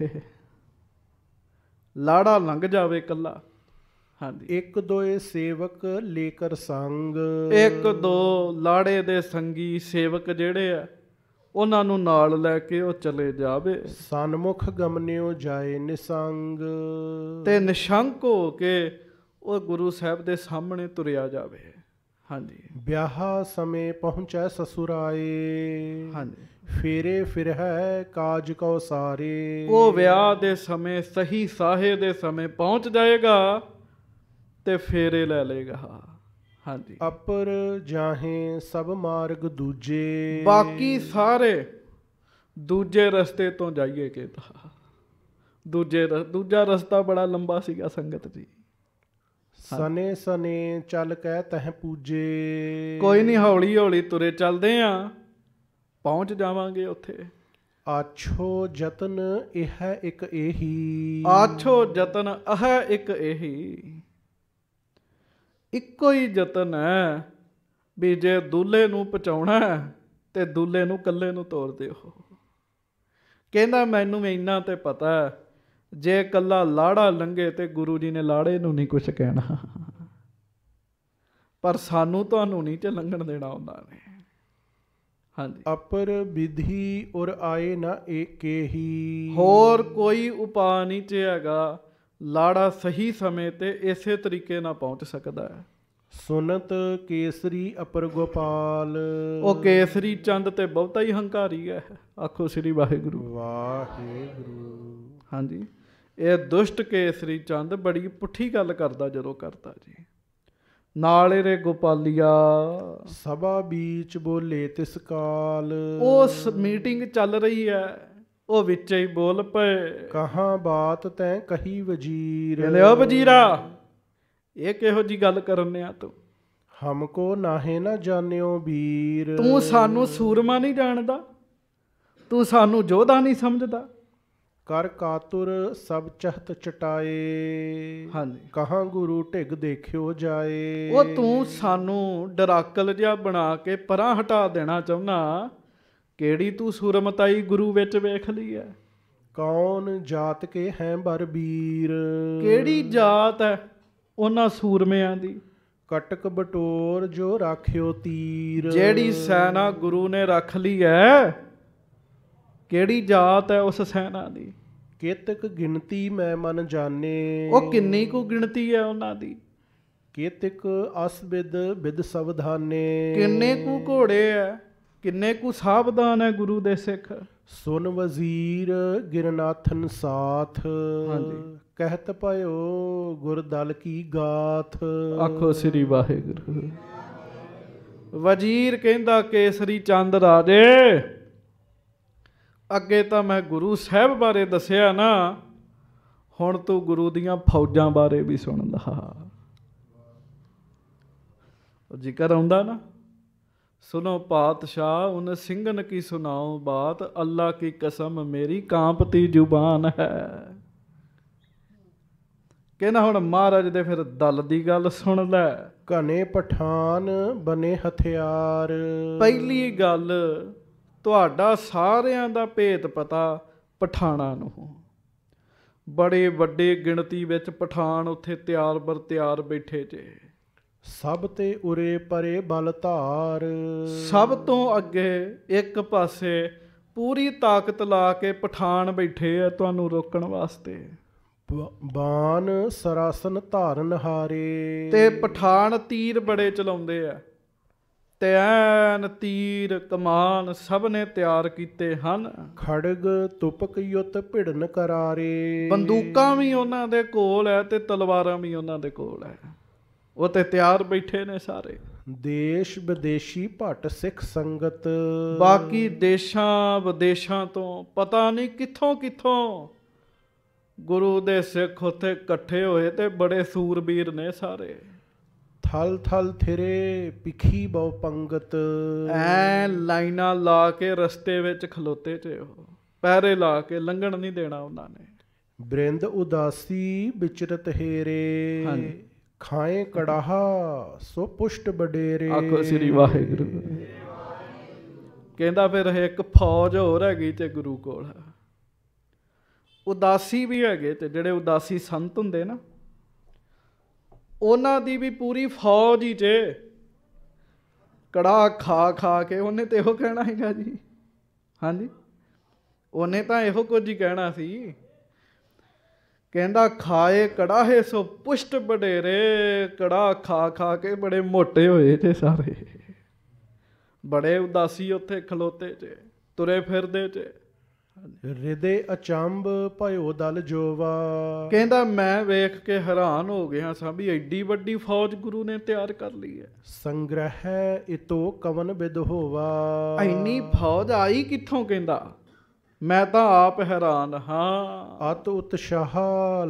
ਲਾੜਾ ਲੰਘ ਜਾਵੇ ਕੱਲਾ ਹਾਂਜੀ ਇੱਕ ਦੋਏ ਸੇਵਕ ਲੇਕਰ ਸੰਗ ਇੱਕ ਦੋ ਲਾੜੇ ਦੇ ਸੰਗੀ ਸੇਵਕ ਜਿਹੜੇ ਆ ਉਹਨਾਂ ਨੂੰ ਨਾਲ ਲੈ ਕੇ ਉਹ ਚਲੇ ਜਾਵੇ ਸਨਮੁਖ ਗਮਨਿਓ ਜਾਏ ਨਿਸੰਗ ਤੇ ਨਿਸ਼ੰਕ ਹੋ ਕੇ ਉਹ ਗੁਰੂ ਸਾਹਿਬ ਦੇ ਸਾਹਮਣੇ ਤੁਰਿਆ ਜਾਵੇ ਹਾਂਜੀ ਵਿਆਹ ਸਮੇ ਪਹੁੰਚੈ ਸਸੁਰਾਏ ਹਾਂਜੀ ਫੇਰੇ ਫਿਰ ਹੈ ਕਾਜ ਕੋ ਸਾਰੇ ਉਹ ਵਿਆਹ ਦੇ ਸਮੇ ਸਹੀ ਸਾਹੇ ਦੇ ਸਮੇ ਪਹੁੰਚ ਜਾਏਗਾ ਤੇ ਫੇਰੇ ਲੈ ਲੇਗਾ ਹਾਂਜੀ ਅਪਰ ਜਾਹੇ ਸਭ ਮਾਰਗ ਦੂਜੇ ਬਾਕੀ ਸਾਰੇ ਦੂਜੇ ਰਸਤੇ ਤੋਂ ਜਾਈਏ ਕਿਤਾ ਦੂਜੇ ਦੂਜਾ ਰਸਤਾ ਬੜਾ ਲੰਬਾ ਸੀਗਾ ਸੰਗਤ ਜੀ ਸਨੇ ਸਨੇ ਚੱਲ ਕੇ ਤਹ ਪੂਜੇ ਕੋਈ ਨਹੀਂ ਹੌਲੀ ਹੌਲੀ ਤੁਰੇ ਚੱਲਦੇ ਆ ਪਹੁੰਚ ਜਾਵਾਂਗੇ ਉੱਥੇ ਆਛੋ ਯਤਨ ਇਹ ਇੱਕ ਇਹੀ ਆਛੋ ਯਤਨ ਅਹ ਇੱਕ ਇਹੀ ਇੱਕੋ ਹੀ ਯਤਨ ਹੈ ਵੀ ਜੇ ਦੁੱਲੇ ਨੂੰ ਪਚਾਉਣਾ ਤੇ ਦੁੱਲੇ ਨੂੰ ਕੱਲੇ ਨੂੰ ਤੋੜ ਦਿਓ ਕਹਿੰਦਾ ਮੈਨੂੰ ਇੰਨਾ ਤੇ ਪਤਾ ਜੇ ਕੱਲਾ ਲਾੜਾ ਲੰਗੇ ਤੇ ਗੁਰੂ ਜੀ ਨੇ ਲਾੜੇ ਨੂੰ ਨਹੀਂ ਕੁਝ ਕਹਿਣਾ ਪਰ ਸਾਨੂੰ ਤੁਹਾਨੂੰ ਨਹੀਂ ਤੇ ਲੰਘਣ ਦੇਣਾ ਹੁੰਦਾ ਨੇ ਹਾਂਜੀ ਅਪਰ ਵਿਧੀ ਔਰ ਆਏ ਨਾ ਏਕੇ ਹੀ ਹੋਰ ਕੋਈ ਉਪਾਅ ਨਹੀਂ ਤੇ ਹੈਗਾ ਲਾੜਾ ਸਹੀ ਸਮੇਂ ਤੇ ਇਸੇ ਤਰੀਕੇ ਨਾਲ ਪਹੁੰਚ ਸਕਦਾ ਹੈ ਸੁਨਤ ਕੇਸਰੀ ਅਪਰ ਗੋਪਾਲ ਉਹ ਕੇਸਰੀ ਚੰਦ ਤੇ ਬਹੁਤਾ ਹੀ ਹੰਕਾਰੀ ਹੈ ਆਖੋ ਸ੍ਰੀ ਵਾਹਿਗੁਰੂ ਵਾਹਿਗੁਰੂ ਹਾਂਜੀ ਇਹ ਦੁਸ਼ਟ ਕੇਸਰੀ ਚੰਦ ਬੜੀ ਪੁੱਠੀ ਗੱਲ ਕਰਦਾ ਜਦੋਂ ਕਰਦਾ ਜੀ ਨਾਲ ਰੇ ਗੋਪਾਲੀਆ ਸਭਾ ਵਿੱਚ ਬੋਲੇ ਤਿਸ ਕਾਲ ਉਸ ਮੀਟਿੰਗ ਚੱਲ ਰਹੀ ਹੈ ਉਹ ਵਿੱਚ ਹੀ ਬੋਲ ਪਏ ਕਹਾ ਬਾਤ ਤੈ ਕਹੀ ਵਜ਼ੀਰ ਲੈ ਓ ਵਜ਼ੀਰਾ ਇਹ ਕਿਹੋ ਜੀ ਗੱਲ ਕਰਨਿਆ ਤੂੰ ਹਮ ਕੋ ਨਾਹੇ ਨਾ ਜਾਣਿਓ ਵੀਰ ਤੂੰ ਸਾਨੂੰ ਸੂਰਮਾ ਨਹੀਂ ਜਾਣਦਾ ਤੂੰ ਸਾਨੂੰ ਜੋਧਾ ਨਹੀਂ ਸਮਝਦਾ ਕਰ ਕਾਤੁਰ ਸਭ ਚਹਤ ਚਟਾਏ ਹਾਂਜੀ ਕਹਾ ਗੁਰੂ ਢਿਗ ਦੇਖਿਓ ਜਾਏ ਉਹ ਤੂੰ ਸਾਨੂੰ ਡਰਾਕਲ ਜਿਹਾ ਬਣਾ ਕੇ ਪਰਾਂ ਹਟਾ ਦੇਣਾ ਚਾਹੁੰਨਾ ਕਿਹੜੀ ਤੂੰ ਸੂਰਮਤਾਈ ਗੁਰੂ ਵਿੱਚ ਵੇਖ ਲਈ ਐ ਕੌਣ ਜਾਤ ਕੇ ਹੈ ਬਰਬੀਰ ਕਿਹੜੀ ਜਾਤ ਐ ਉਹਨਾਂ ਸੂਰਮਿਆਂ ਦੀ ਕਟਕ ਬਟੋਰ ਜੋ ਰੱਖਿਓ ਤੀਰ ਜਿਹੜੀ ਸੈਨਾ ਗੁਰੂ ਨੇ ਰੱਖ ਲਈ ਐ ਕਿਹੜੀ ਜਾਤ ਐ ਉਸ ਸੈਨਾ ਦੀ ਕਿਤਕ ਗਿਣਤੀ ਮੈਂ ਮਨ ਜਾਣੇ ਉਹ ਕਿੰਨੀ ਕੋ ਗਿਣਤੀ ਐ ਉਹਨਾਂ ਦੀ ਕਿਤਕ ਅਸਬਿਦ ਬਿਦ ਸਵਧਾਨੇ ਕਿੰਨੇ ਕੋ ਘੋੜੇ ਐ ਕਿੰਨੇ ਕੁ ਸਾਵਧਾਨ ਹੈ ਗੁਰੂ ਦੇ ਸਿੱਖ ਸੁਨ ਵਜ਼ੀਰ ਗਿਰਨਾਥਨ ਸਾਥ ਕਹਿਤ ਕਹਿਤ ਭਇਓ ਗੁਰਦਲ ਕੀ ਗਾਥ ਆਖੋ ਸ੍ਰੀ ਵਾਹਿਗੁਰੂ ਵਜ਼ੀਰ ਕਹਿੰਦਾ ਕੇਸਰੀ ਚੰਦ ਰਾਜੇ ਅੱਗੇ ਤਾਂ ਮੈਂ ਗੁਰੂ ਸਾਹਿਬ ਬਾਰੇ ਦੱਸਿਆ ਨਾ ਹੁਣ ਤੂੰ ਗੁਰੂ ਦੀਆਂ ਫੌਜਾਂ ਬਾਰੇ ਵੀ ਸੁਣਦਾ ਜ਼ਿਕਰ ਆਉਂਦਾ ਨਾ ਸੁਨੋ ਪਾਤਸ਼ਾਹ ਉਹਨ ਸਿੰਘਨ ਕੀ ਸੁਣਾਉ ਬਾਤ ਅੱਲਾ ਕੀ ਕਸਮ ਮੇਰੀ ਕਾਂਪਤੀ ਜ਼ੁਬਾਨ ਹੈ ਕਹਿੰਦਾ ਹੁਣ ਮਹਾਰਾਜ ਦੇ ਫਿਰ ਦਲ ਦੀ ਗੱਲ ਸੁਣ ਲੈ ਘਨੇ ਪਠਾਨ ਬਨੇ ਹਥਿਆਰ ਪਹਿਲੀ ਗੱਲ ਤੁਹਾਡਾ ਸਾਰਿਆਂ ਦਾ ਭੇਤ ਪਤਾ ਪਠਾਣਾ ਨੂੰ ਬੜੇ ਵੱਡੇ ਗਿਣਤੀ ਵਿੱਚ ਪਠਾਨ ਉੱਥੇ ਤਿਆਰ ਬਰ ਤਿਆਰ ਬੈਠੇ ਜੇ ਸਭ ਤੇ ਉਰੇ ਪਰੇ ਬਲ ਧਾਰ ਸਭ ਤੋਂ ਅੱਗੇ ਇੱਕ ਪਾਸੇ ਪੂਰੀ ਤਾਕਤ ਲਾ ਕੇ ਪਠਾਨ ਬੈਠੇ ਆ ਤੁਹਾਨੂੰ ਰੋਕਣ ਵਾਸਤੇ ਬਾਣ ਸਰਾਸਨ ਧਾਰਨ ਹਾਰੇ ਤੇ ਪਠਾਨ ਤੀਰ ਬੜੇ ਚਲਾਉਂਦੇ ਆ ਤੈਨ ਤੀਰ ਕਮਾਨ ਸਭ ਨੇ ਤਿਆਰ ਕੀਤੇ ਹਨ ਖੜਗ ਤੁਪਕ ਯੁੱਤ ਭਿੜਨ ਕਰਾਰੇ ਬੰਦੂਕਾਂ ਵੀ ਉਹਨਾਂ ਦੇ ਕੋਲ ਐ ਤੇ ਤਲਵਾਰਾਂ ਵੀ ਉਹਨਾਂ ਦੇ ਕੋਲ ਐ ਉਹ ਤੇ ਤਿਆਰ ਬੈਠੇ ਨੇ ਸਾਰੇ ਦੇਸ਼ ਵਿਦੇਸ਼ੀ ਭਟ ਸਿੱਖ ਸੰਗਤ ਬਾਕੀ ਦੇਸ਼ਾਂ ਵਿਦੇਸ਼ਾਂ ਤੋਂ ਪਤਾ ਨਹੀਂ ਕਿੱਥੋਂ ਕਿੱਥੋਂ ਗੁਰੂ ਦੇ ਸਿੱਖ ਉੱਥੇ ਇਕੱਠੇ ਹੋਏ ਤੇ ਬੜੇ ਸੂਰਬੀਰ ਨੇ ਸਾਰੇ ਥਲ ਥਲ ਥਿਰੇ ਪਿਖੀ ਬਉ ਪੰਗਤ ਐ ਲਾਈਨਾਂ ਲਾ ਕੇ ਰਸਤੇ ਵਿੱਚ ਖਲੋਤੇ ਤੇ ਉਹ ਪੈਰੇ ਲਾ ਕੇ ਲੰਘਣ ਨਹੀਂ ਦੇਣਾ ਉਹਨਾਂ ਨੇ ਬ੍ਰਿੰਦ ਉਦਾਸੀ ਵਿਚਰਤ ਹੇਰੇ ਹਾਂਜੀ ਖਾਏ ਕੜਾਹਾ ਸੋ ਪੁਸ਼ਟ ਬਡੇਰੇ ਆਖੋ ਸ੍ਰੀ ਵਾਹਿਗੁਰੂ ਕਹਿੰਦਾ ਫਿਰ ਇੱਕ ਫੌਜ ਹੋਰ ਹੈਗੀ ਤੇ ਗੁਰੂ ਕੋਲ ਉਦਾਸੀ ਵੀ ਹੈਗੇ ਤੇ ਜਿਹੜੇ ਉਦਾਸੀ ਸੰਤ ਹੁੰਦੇ ਨਾ ਉਹਨਾਂ ਦੀ ਵੀ ਪੂਰੀ ਫੌਜ ਹੀ ਤੇ ਕੜਾ ਖਾ ਖਾ ਕੇ ਉਹਨੇ ਤੇ ਇਹੋ ਕਹਿਣਾ ਹੈਗਾ ਜੀ ਹਾਂਜੀ ਉਹਨੇ ਤਾਂ ਇਹੋ ਕੁਝ ਹੀ ਕਹਿਣਾ ਸੀ ਕਹਿੰਦਾ ਖਾਏ ਕੜਾਹੇ ਸੋ ਪੁਸ਼ਟ ਬਡੇਰੇ ਕੜਾ ਖਾ ਖਾ ਕੇ ਬੜੇ ਮੋਟੇ ਹੋਏ ਤੇ ਸਾਰੇ ਬੜੇ ਉਦਾਸੀ ਉੱਥੇ ਖਲੋਤੇ ਤੇ ਤੁਰੇ ਫਿਰਦੇ ਤੇ ਰਿਦੇ ਅਚੰਬ ਭਇਓ ਦਲ ਜੋਵਾ ਕਹਿੰਦਾ ਮੈਂ ਵੇਖ ਕੇ ਹੈਰਾਨ ਹੋ ਗਿਆ ਸਾਂ ਵੀ ਐਡੀ ਵੱਡੀ ਫੌਜ ਗੁਰੂ ਨੇ ਤਿਆਰ ਕਰ ਲਈ ਹੈ ਸੰਗ੍ਰਹਿ ਇਤੋ ਕਵਨ ਬਿਦ ਹੋਵਾ ਐਨੀ ਫੌਜ ਆਈ ਕਿੱਥੋਂ ਕਹਿੰਦਾ ਮੈਂ ਤਾਂ ਆਪ ਹੈਰਾਨ ਹਾਂ ਅਤ ਉਤਸ਼ਾਹ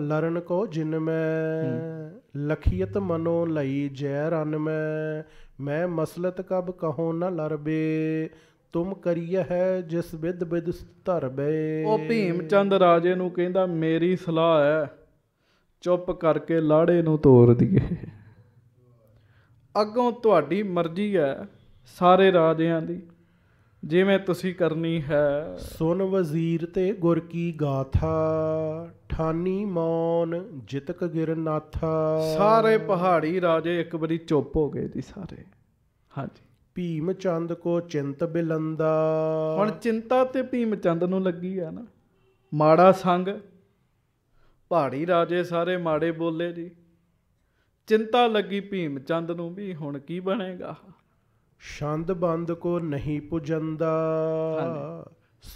ਲਰਨ ਕੋ ਜਿਨ ਮੈਂ ਲਖੀਅਤ ਮਨੋ ਲਈ ਜੈ ਰਨ ਮੈਂ ਮੈਂ ਮਸਲਤ ਕਬ ਕਹੋ ਨ ਲਰਬੇ ਤੁਮ ਕਰੀਏ ਹੈ ਜਿਸ ਵਿਦ ਵਿਦ ਧਰਬੇ ਉਹ ਭੀਮ ਚੰਦ ਰਾਜੇ ਨੂੰ ਕਹਿੰਦਾ ਮੇਰੀ ਸਲਾਹ ਹੈ ਚੁੱਪ ਕਰਕੇ ਲਾੜੇ ਨੂੰ ਤੋੜ ਦਈਏ ਅੱਗੋਂ ਤੁਹਾਡੀ ਮਰਜ਼ੀ ਹੈ ਸਾਰੇ ਰਾਜਿਆਂ ਦੀ ਜਿਵੇਂ ਤੁਸੀਂ ਕਰਨੀ ਹੈ ਸੁਨ ਵਜ਼ੀਰ ਤੇ ਗੁਰ ਕੀ ਗਾਥਾ ਠਾਨੀ ਮੌਨ ਜਿਤਕ ਗਿਰਨਾਥਾ ਸਾਰੇ ਪਹਾੜੀ ਰਾਜੇ ਇੱਕ ਵਾਰੀ ਚੁੱਪ ਹੋ ਗਏ ਜੀ ਸਾਰੇ ਹਾਂਜੀ ਭੀਮ ਚੰਦ ਕੋ ਚਿੰਤ ਬਿਲੰਦਾ ਹੁਣ ਚਿੰਤਾ ਤੇ ਭੀਮ ਚੰਦ ਨੂੰ ਲੱਗੀ ਆ ਨਾ ਮਾੜਾ ਸੰਗ ਪਹਾੜੀ ਰਾਜੇ ਸਾਰੇ ਮਾੜੇ ਬੋਲੇ ਜੀ ਚਿੰਤਾ ਲੱਗੀ ਭੀਮ ਚੰਦ ਨੂੰ ਵੀ ਹੁਣ ਕੀ ਬਣੇਗਾ ਛੰਦ ਬੰਦ ਕੋ ਨਹੀਂ ਪੁਜੰਦਾ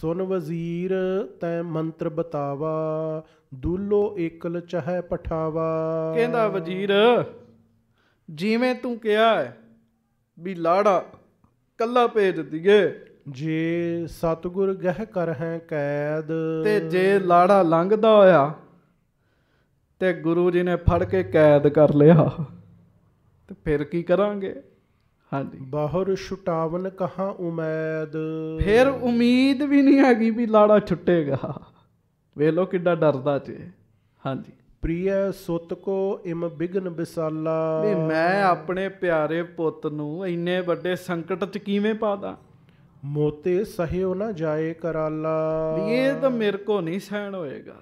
ਸੁਨ ਵਜ਼ੀਰ ਤੈ ਮੰਤਰ ਬਤਾਵਾ ਦੂਲੋ ਇਕਲ ਚਹੈ ਪਠਾਵਾ ਕਹਿੰਦਾ ਵਜ਼ੀਰ ਜਿਵੇਂ ਤੂੰ ਕਿਹਾ ਹੈ ਵੀ ਲਾੜਾ ਕੱਲਾ ਭੇਜ ਦਿੱਗੇ ਜੇ ਸਤਗੁਰ ਗਹਿ ਕਰ ਹੈ ਕੈਦ ਤੇ ਜੇ ਲਾੜਾ ਲੰਘਦਾ ਹੋਇਆ ਤੇ ਗੁਰੂ ਜੀ ਨੇ ਫੜ ਕੇ ਕੈਦ ਕਰ ਲਿਆ ਤੇ ਫਿਰ ਕੀ ਕਰਾਂਗੇ ਹਾਂਜੀ ਬਾਹਰ ਛੁਟਾਵਨ ਕਹਾ ਉਮੈਦ ਫਿਰ ਉਮੀਦ ਵੀ ਨਹੀਂ ਹੈਗੀ ਵੀ ਲਾੜਾ ਛੁੱਟੇਗਾ ਵੇਖ ਲੋ ਕਿੱਡਾ ਡਰਦਾ ਜੇ ਹਾਂਜੀ ਪ੍ਰਿਯ ਸੁਤ ਕੋ ਇਮ ਬਿਗਨ ਬਿਸਾਲਾ ਵੀ ਮੈਂ ਆਪਣੇ ਪਿਆਰੇ ਪੁੱਤ ਨੂੰ ਇੰਨੇ ਵੱਡੇ ਸੰਕਟ ਚ ਕਿਵੇਂ ਪਾਦਾ ਮੋਤੇ ਸਹਿਓ ਨਾ ਜਾਏ ਕਰਾਲਾ ਵੀ ਇਹ ਤਾਂ ਮੇਰੇ ਕੋ ਨਹੀਂ ਸਹਿਣ ਹੋਏਗਾ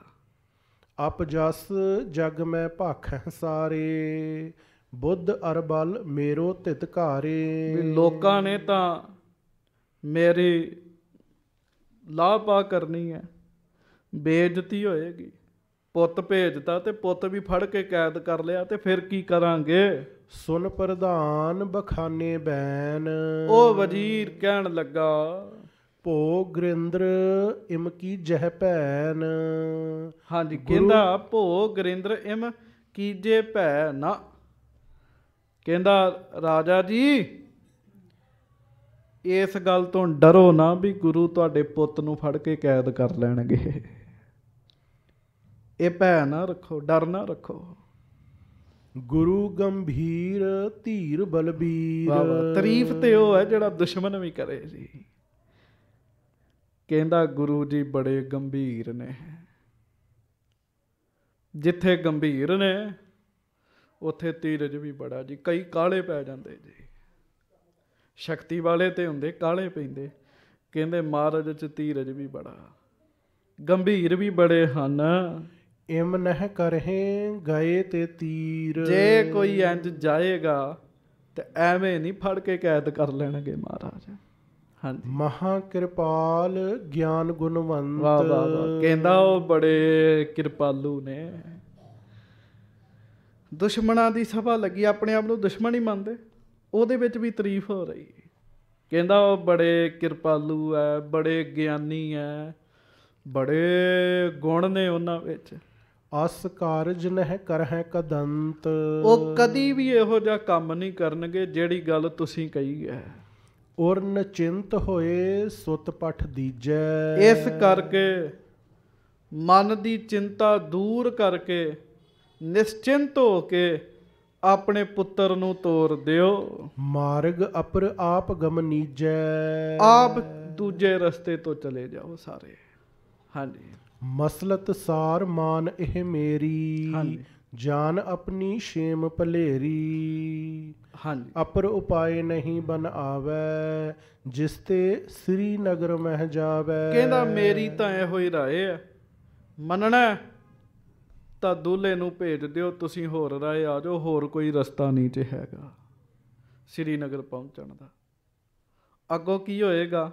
ਅਪ ਜਸ ਜਗ ਮੈਂ ਭਾਖੈ ਸਾਰੇ ਬੁੱਧ ਅਰਬਲ ਮੇਰੋ ਤਿਤ ਘਾਰੇ ਲੋਕਾਂ ਨੇ ਤਾਂ ਮੇਰੀ ਲਾਪਾ ਕਰਨੀ ਹੈ ਬੇਇੱਜ਼ਤੀ ਹੋਏਗੀ ਪੁੱਤ ਭੇਜਦਾ ਤੇ ਪੁੱਤ ਵੀ ਫੜ ਕੇ ਕੈਦ ਕਰ ਲਿਆ ਤੇ ਫਿਰ ਕੀ ਕਰਾਂਗੇ ਸੁਨ ਪ੍ਰਧਾਨ ਬਖਾਨੇ ਬੈਨ ਉਹ ਵਜ਼ੀਰ ਕਹਿਣ ਲੱਗਾ ਭੋ ਗ੍ਰਿੰਦਰ ਇਮ ਕੀ ਜਹ ਭੈਨ ਹਾਂਜੀ ਕਹਿੰਦਾ ਭੋ ਗ੍ਰਿੰਦਰ ਇਮ ਕੀ ਜੇ ਭੈ ਨਾ ਕਹਿੰਦਾ ਰਾਜਾ ਜੀ ਇਸ ਗੱਲ ਤੋਂ ਡਰੋ ਨਾ ਵੀ ਗੁਰੂ ਤੁਹਾਡੇ ਪੁੱਤ ਨੂੰ ਫੜ ਕੇ ਕੈਦ ਕਰ ਲੈਣਗੇ ਇਹ ਭੈ ਨਾ ਰੱਖੋ ਡਰ ਨਾ ਰੱਖੋ ਗੁਰੂ ਗੰਭੀਰ ਧੀਰ ਬਲਬੀਰ ਤਾਰੀਫ ਤੇ ਉਹ ਹੈ ਜਿਹੜਾ ਦੁਸ਼ਮਣ ਵੀ ਕਰੇ ਜੀ ਕਹਿੰਦਾ ਗੁਰੂ ਜੀ ਬੜੇ ਗੰਭੀਰ ਨੇ ਜਿੱਥੇ ਗੰਭੀਰ ਨੇ ਉੱਥੇ ਤੀਰਜ ਵੀ ਬੜਾ ਜੀ ਕਈ ਕਾਲੇ ਪੈ ਜਾਂਦੇ ਜੀ ਸ਼ਕਤੀ ਵਾਲੇ ਤੇ ਹੁੰਦੇ ਕਾਲੇ ਪੈਂਦੇ ਕਹਿੰਦੇ ਮਹਾਰਾਜ ਚ ਤੀਰਜ ਵੀ ਬੜਾ ਗੰਭੀਰ ਵੀ ਬੜੇ ਹਨ ਇਮ ਨਹ ਕਰਹਿ ਗਏ ਤੇ ਤੀਰ ਜੇ ਕੋਈ ਇੰਜ ਜਾਏਗਾ ਤੇ ਐਵੇਂ ਨਹੀਂ ਫੜ ਕੇ ਕੈਦ ਕਰ ਲੈਣਗੇ ਮਹਾਰਾਜ ਹਾਂਜੀ ਮਹਾ ਕਿਰਪਾਲ ਗਿਆਨ ਗੁਣਵੰਤ ਵਾਹ ਵਾਹ ਕਹਿੰਦਾ ਉਹ ਬੜੇ ਕਿਰਪਾਲੂ ਨੇ ਦੁਸ਼ਮਣਾਂ ਦੀ ਸਭਾ ਲੱਗੀ ਆਪਣੇ ਆਪ ਨੂੰ ਦੁਸ਼ਮਣ ਹੀ ਮੰਨਦੇ ਉਹਦੇ ਵਿੱਚ ਵੀ ਤਾਰੀਫ ਹੋ ਰਹੀ ਕਹਿੰਦਾ ਉਹ ਬੜੇ ਕਿਰਪਾਲੂ ਐ ਬੜੇ ਗਿਆਨੀ ਐ ਬੜੇ ਗੁਣ ਨੇ ਉਹਨਾਂ ਵਿੱਚ ਅਸ ਕਾਰਜ ਨਹਿ ਹੈ ਕਦੰਤ ਉਹ ਕਦੀ ਵੀ ਇਹੋ ਜਿਹਾ ਕੰਮ ਨਹੀਂ ਕਰਨਗੇ ਜਿਹੜੀ ਗੱਲ ਤੁਸੀਂ ਕਹੀ ਹੈ ਔਰ ਨਚਿੰਤ ਹੋਏ ਸੁਤ ਪਠ ਦੀਜੈ ਇਸ ਕਰਕੇ ਮਨ ਦੀ ਚਿੰਤਾ ਦੂਰ ਕਰਕੇ ਨਿਸ਼ਚਿੰਤ ਹੋ ਕੇ ਆਪਣੇ ਪੁੱਤਰ ਨੂੰ ਤੋਰ ਦਿਓ ਮਾਰਗ ਅਪਰ ਆਪ ਗਮਨੀਜੈ ਆਪ ਦੂਜੇ ਰਸਤੇ ਤੋਂ ਚਲੇ ਜਾਓ ਸਾਰੇ ਹਾਂਜੀ ਮਸਲਤ ਸਾਰ ਮਾਨ ਇਹ ਮੇਰੀ ਜਾਨ ਆਪਣੀ ਸ਼ੇਮ ਭਲੇਰੀ ਹਾਂਜੀ ਅਪਰ ਉਪਾਏ ਨਹੀਂ ਬਨ ਆਵੇ ਜਿਸ ਤੇ ਸ੍ਰੀ ਨਗਰ ਮਹਿ ਜਾਵੇ ਕਹਿੰਦਾ ਮੇਰੀ ਤਾਂ ਇਹੋ ਹੀ ਰਾਏ ਹੈ ਮੰਨਣਾ ਤਾਂ ਦੁੱਲੇ ਨੂੰ ਭੇਜ ਦਿਓ ਤੁਸੀਂ ਹੋਰ ਰਾਏ ਆ ਜਾਓ ਹੋਰ ਕੋਈ ਰਸਤਾ ਨਹੀਂ ਤੇ ਹੈਗਾ ਸ੍ਰੀਨਗਰ ਪਹੁੰਚਣ ਦਾ ਅੱਗੋਂ ਕੀ ਹੋਏਗਾ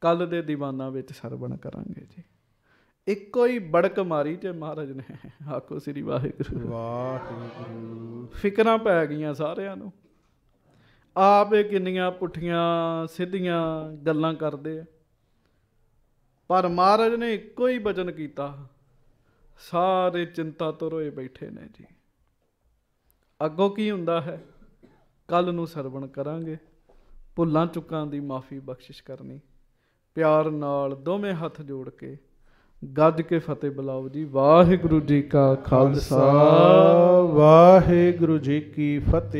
ਕੱਲ ਦੇ ਦੀਵਾਨਾ ਵਿੱਚ ਸਰਵਣ ਕਰਾਂਗੇ ਜੀ ਇੱਕੋ ਹੀ ਬੜਕ ਮਾਰੀ ਤੇ ਮਹਾਰਾਜ ਨੇ ਆਖੋ ਸ੍ਰੀ ਵਾਹਿਗੁਰੂ ਵਾਹਿਗੁਰੂ ਫਿਕਰਾਂ ਪੈ ਗਈਆਂ ਸਾਰਿਆਂ ਨੂੰ ਆਪ ਇਹ ਕਿੰਨੀਆਂ ਪੁੱਠੀਆਂ ਸਿੱਧੀਆਂ ਗੱਲਾਂ ਕਰਦੇ ਆ ਪਰ ਮਹਾਰਾਜ ਨੇ ਇੱਕੋ ਹੀ ਬਚਨ ਕੀਤਾ ਸਾਰੇ ਚਿੰਤਾ ਤੋਂ ਰੋਏ ਬੈਠੇ ਨੇ ਜੀ ਅੱਗੋਂ ਕੀ ਹੁੰਦਾ ਹੈ ਕੱਲ ਨੂੰ ਸਰਵਣ ਕਰਾਂਗੇ ਭੁੱਲਾਂ ਚੁੱਕਾਂ ਦੀ ਮਾਫੀ ਬਖਸ਼ਿਸ਼ ਕਰਨੀ ਪਿਆਰ ਨਾਲ ਦੋਵੇਂ ਹੱਥ ਜੋੜ ਕੇ ਗੱਜ ਕੇ ਫਤਿਹ ਬੁਲਾਓ ਜੀ ਵਾਹਿਗੁਰੂ ਜੀ ਕਾ ਖਾਲਸਾ ਵਾਹਿਗੁਰੂ ਜੀ ਕੀ ਫਤਿਹ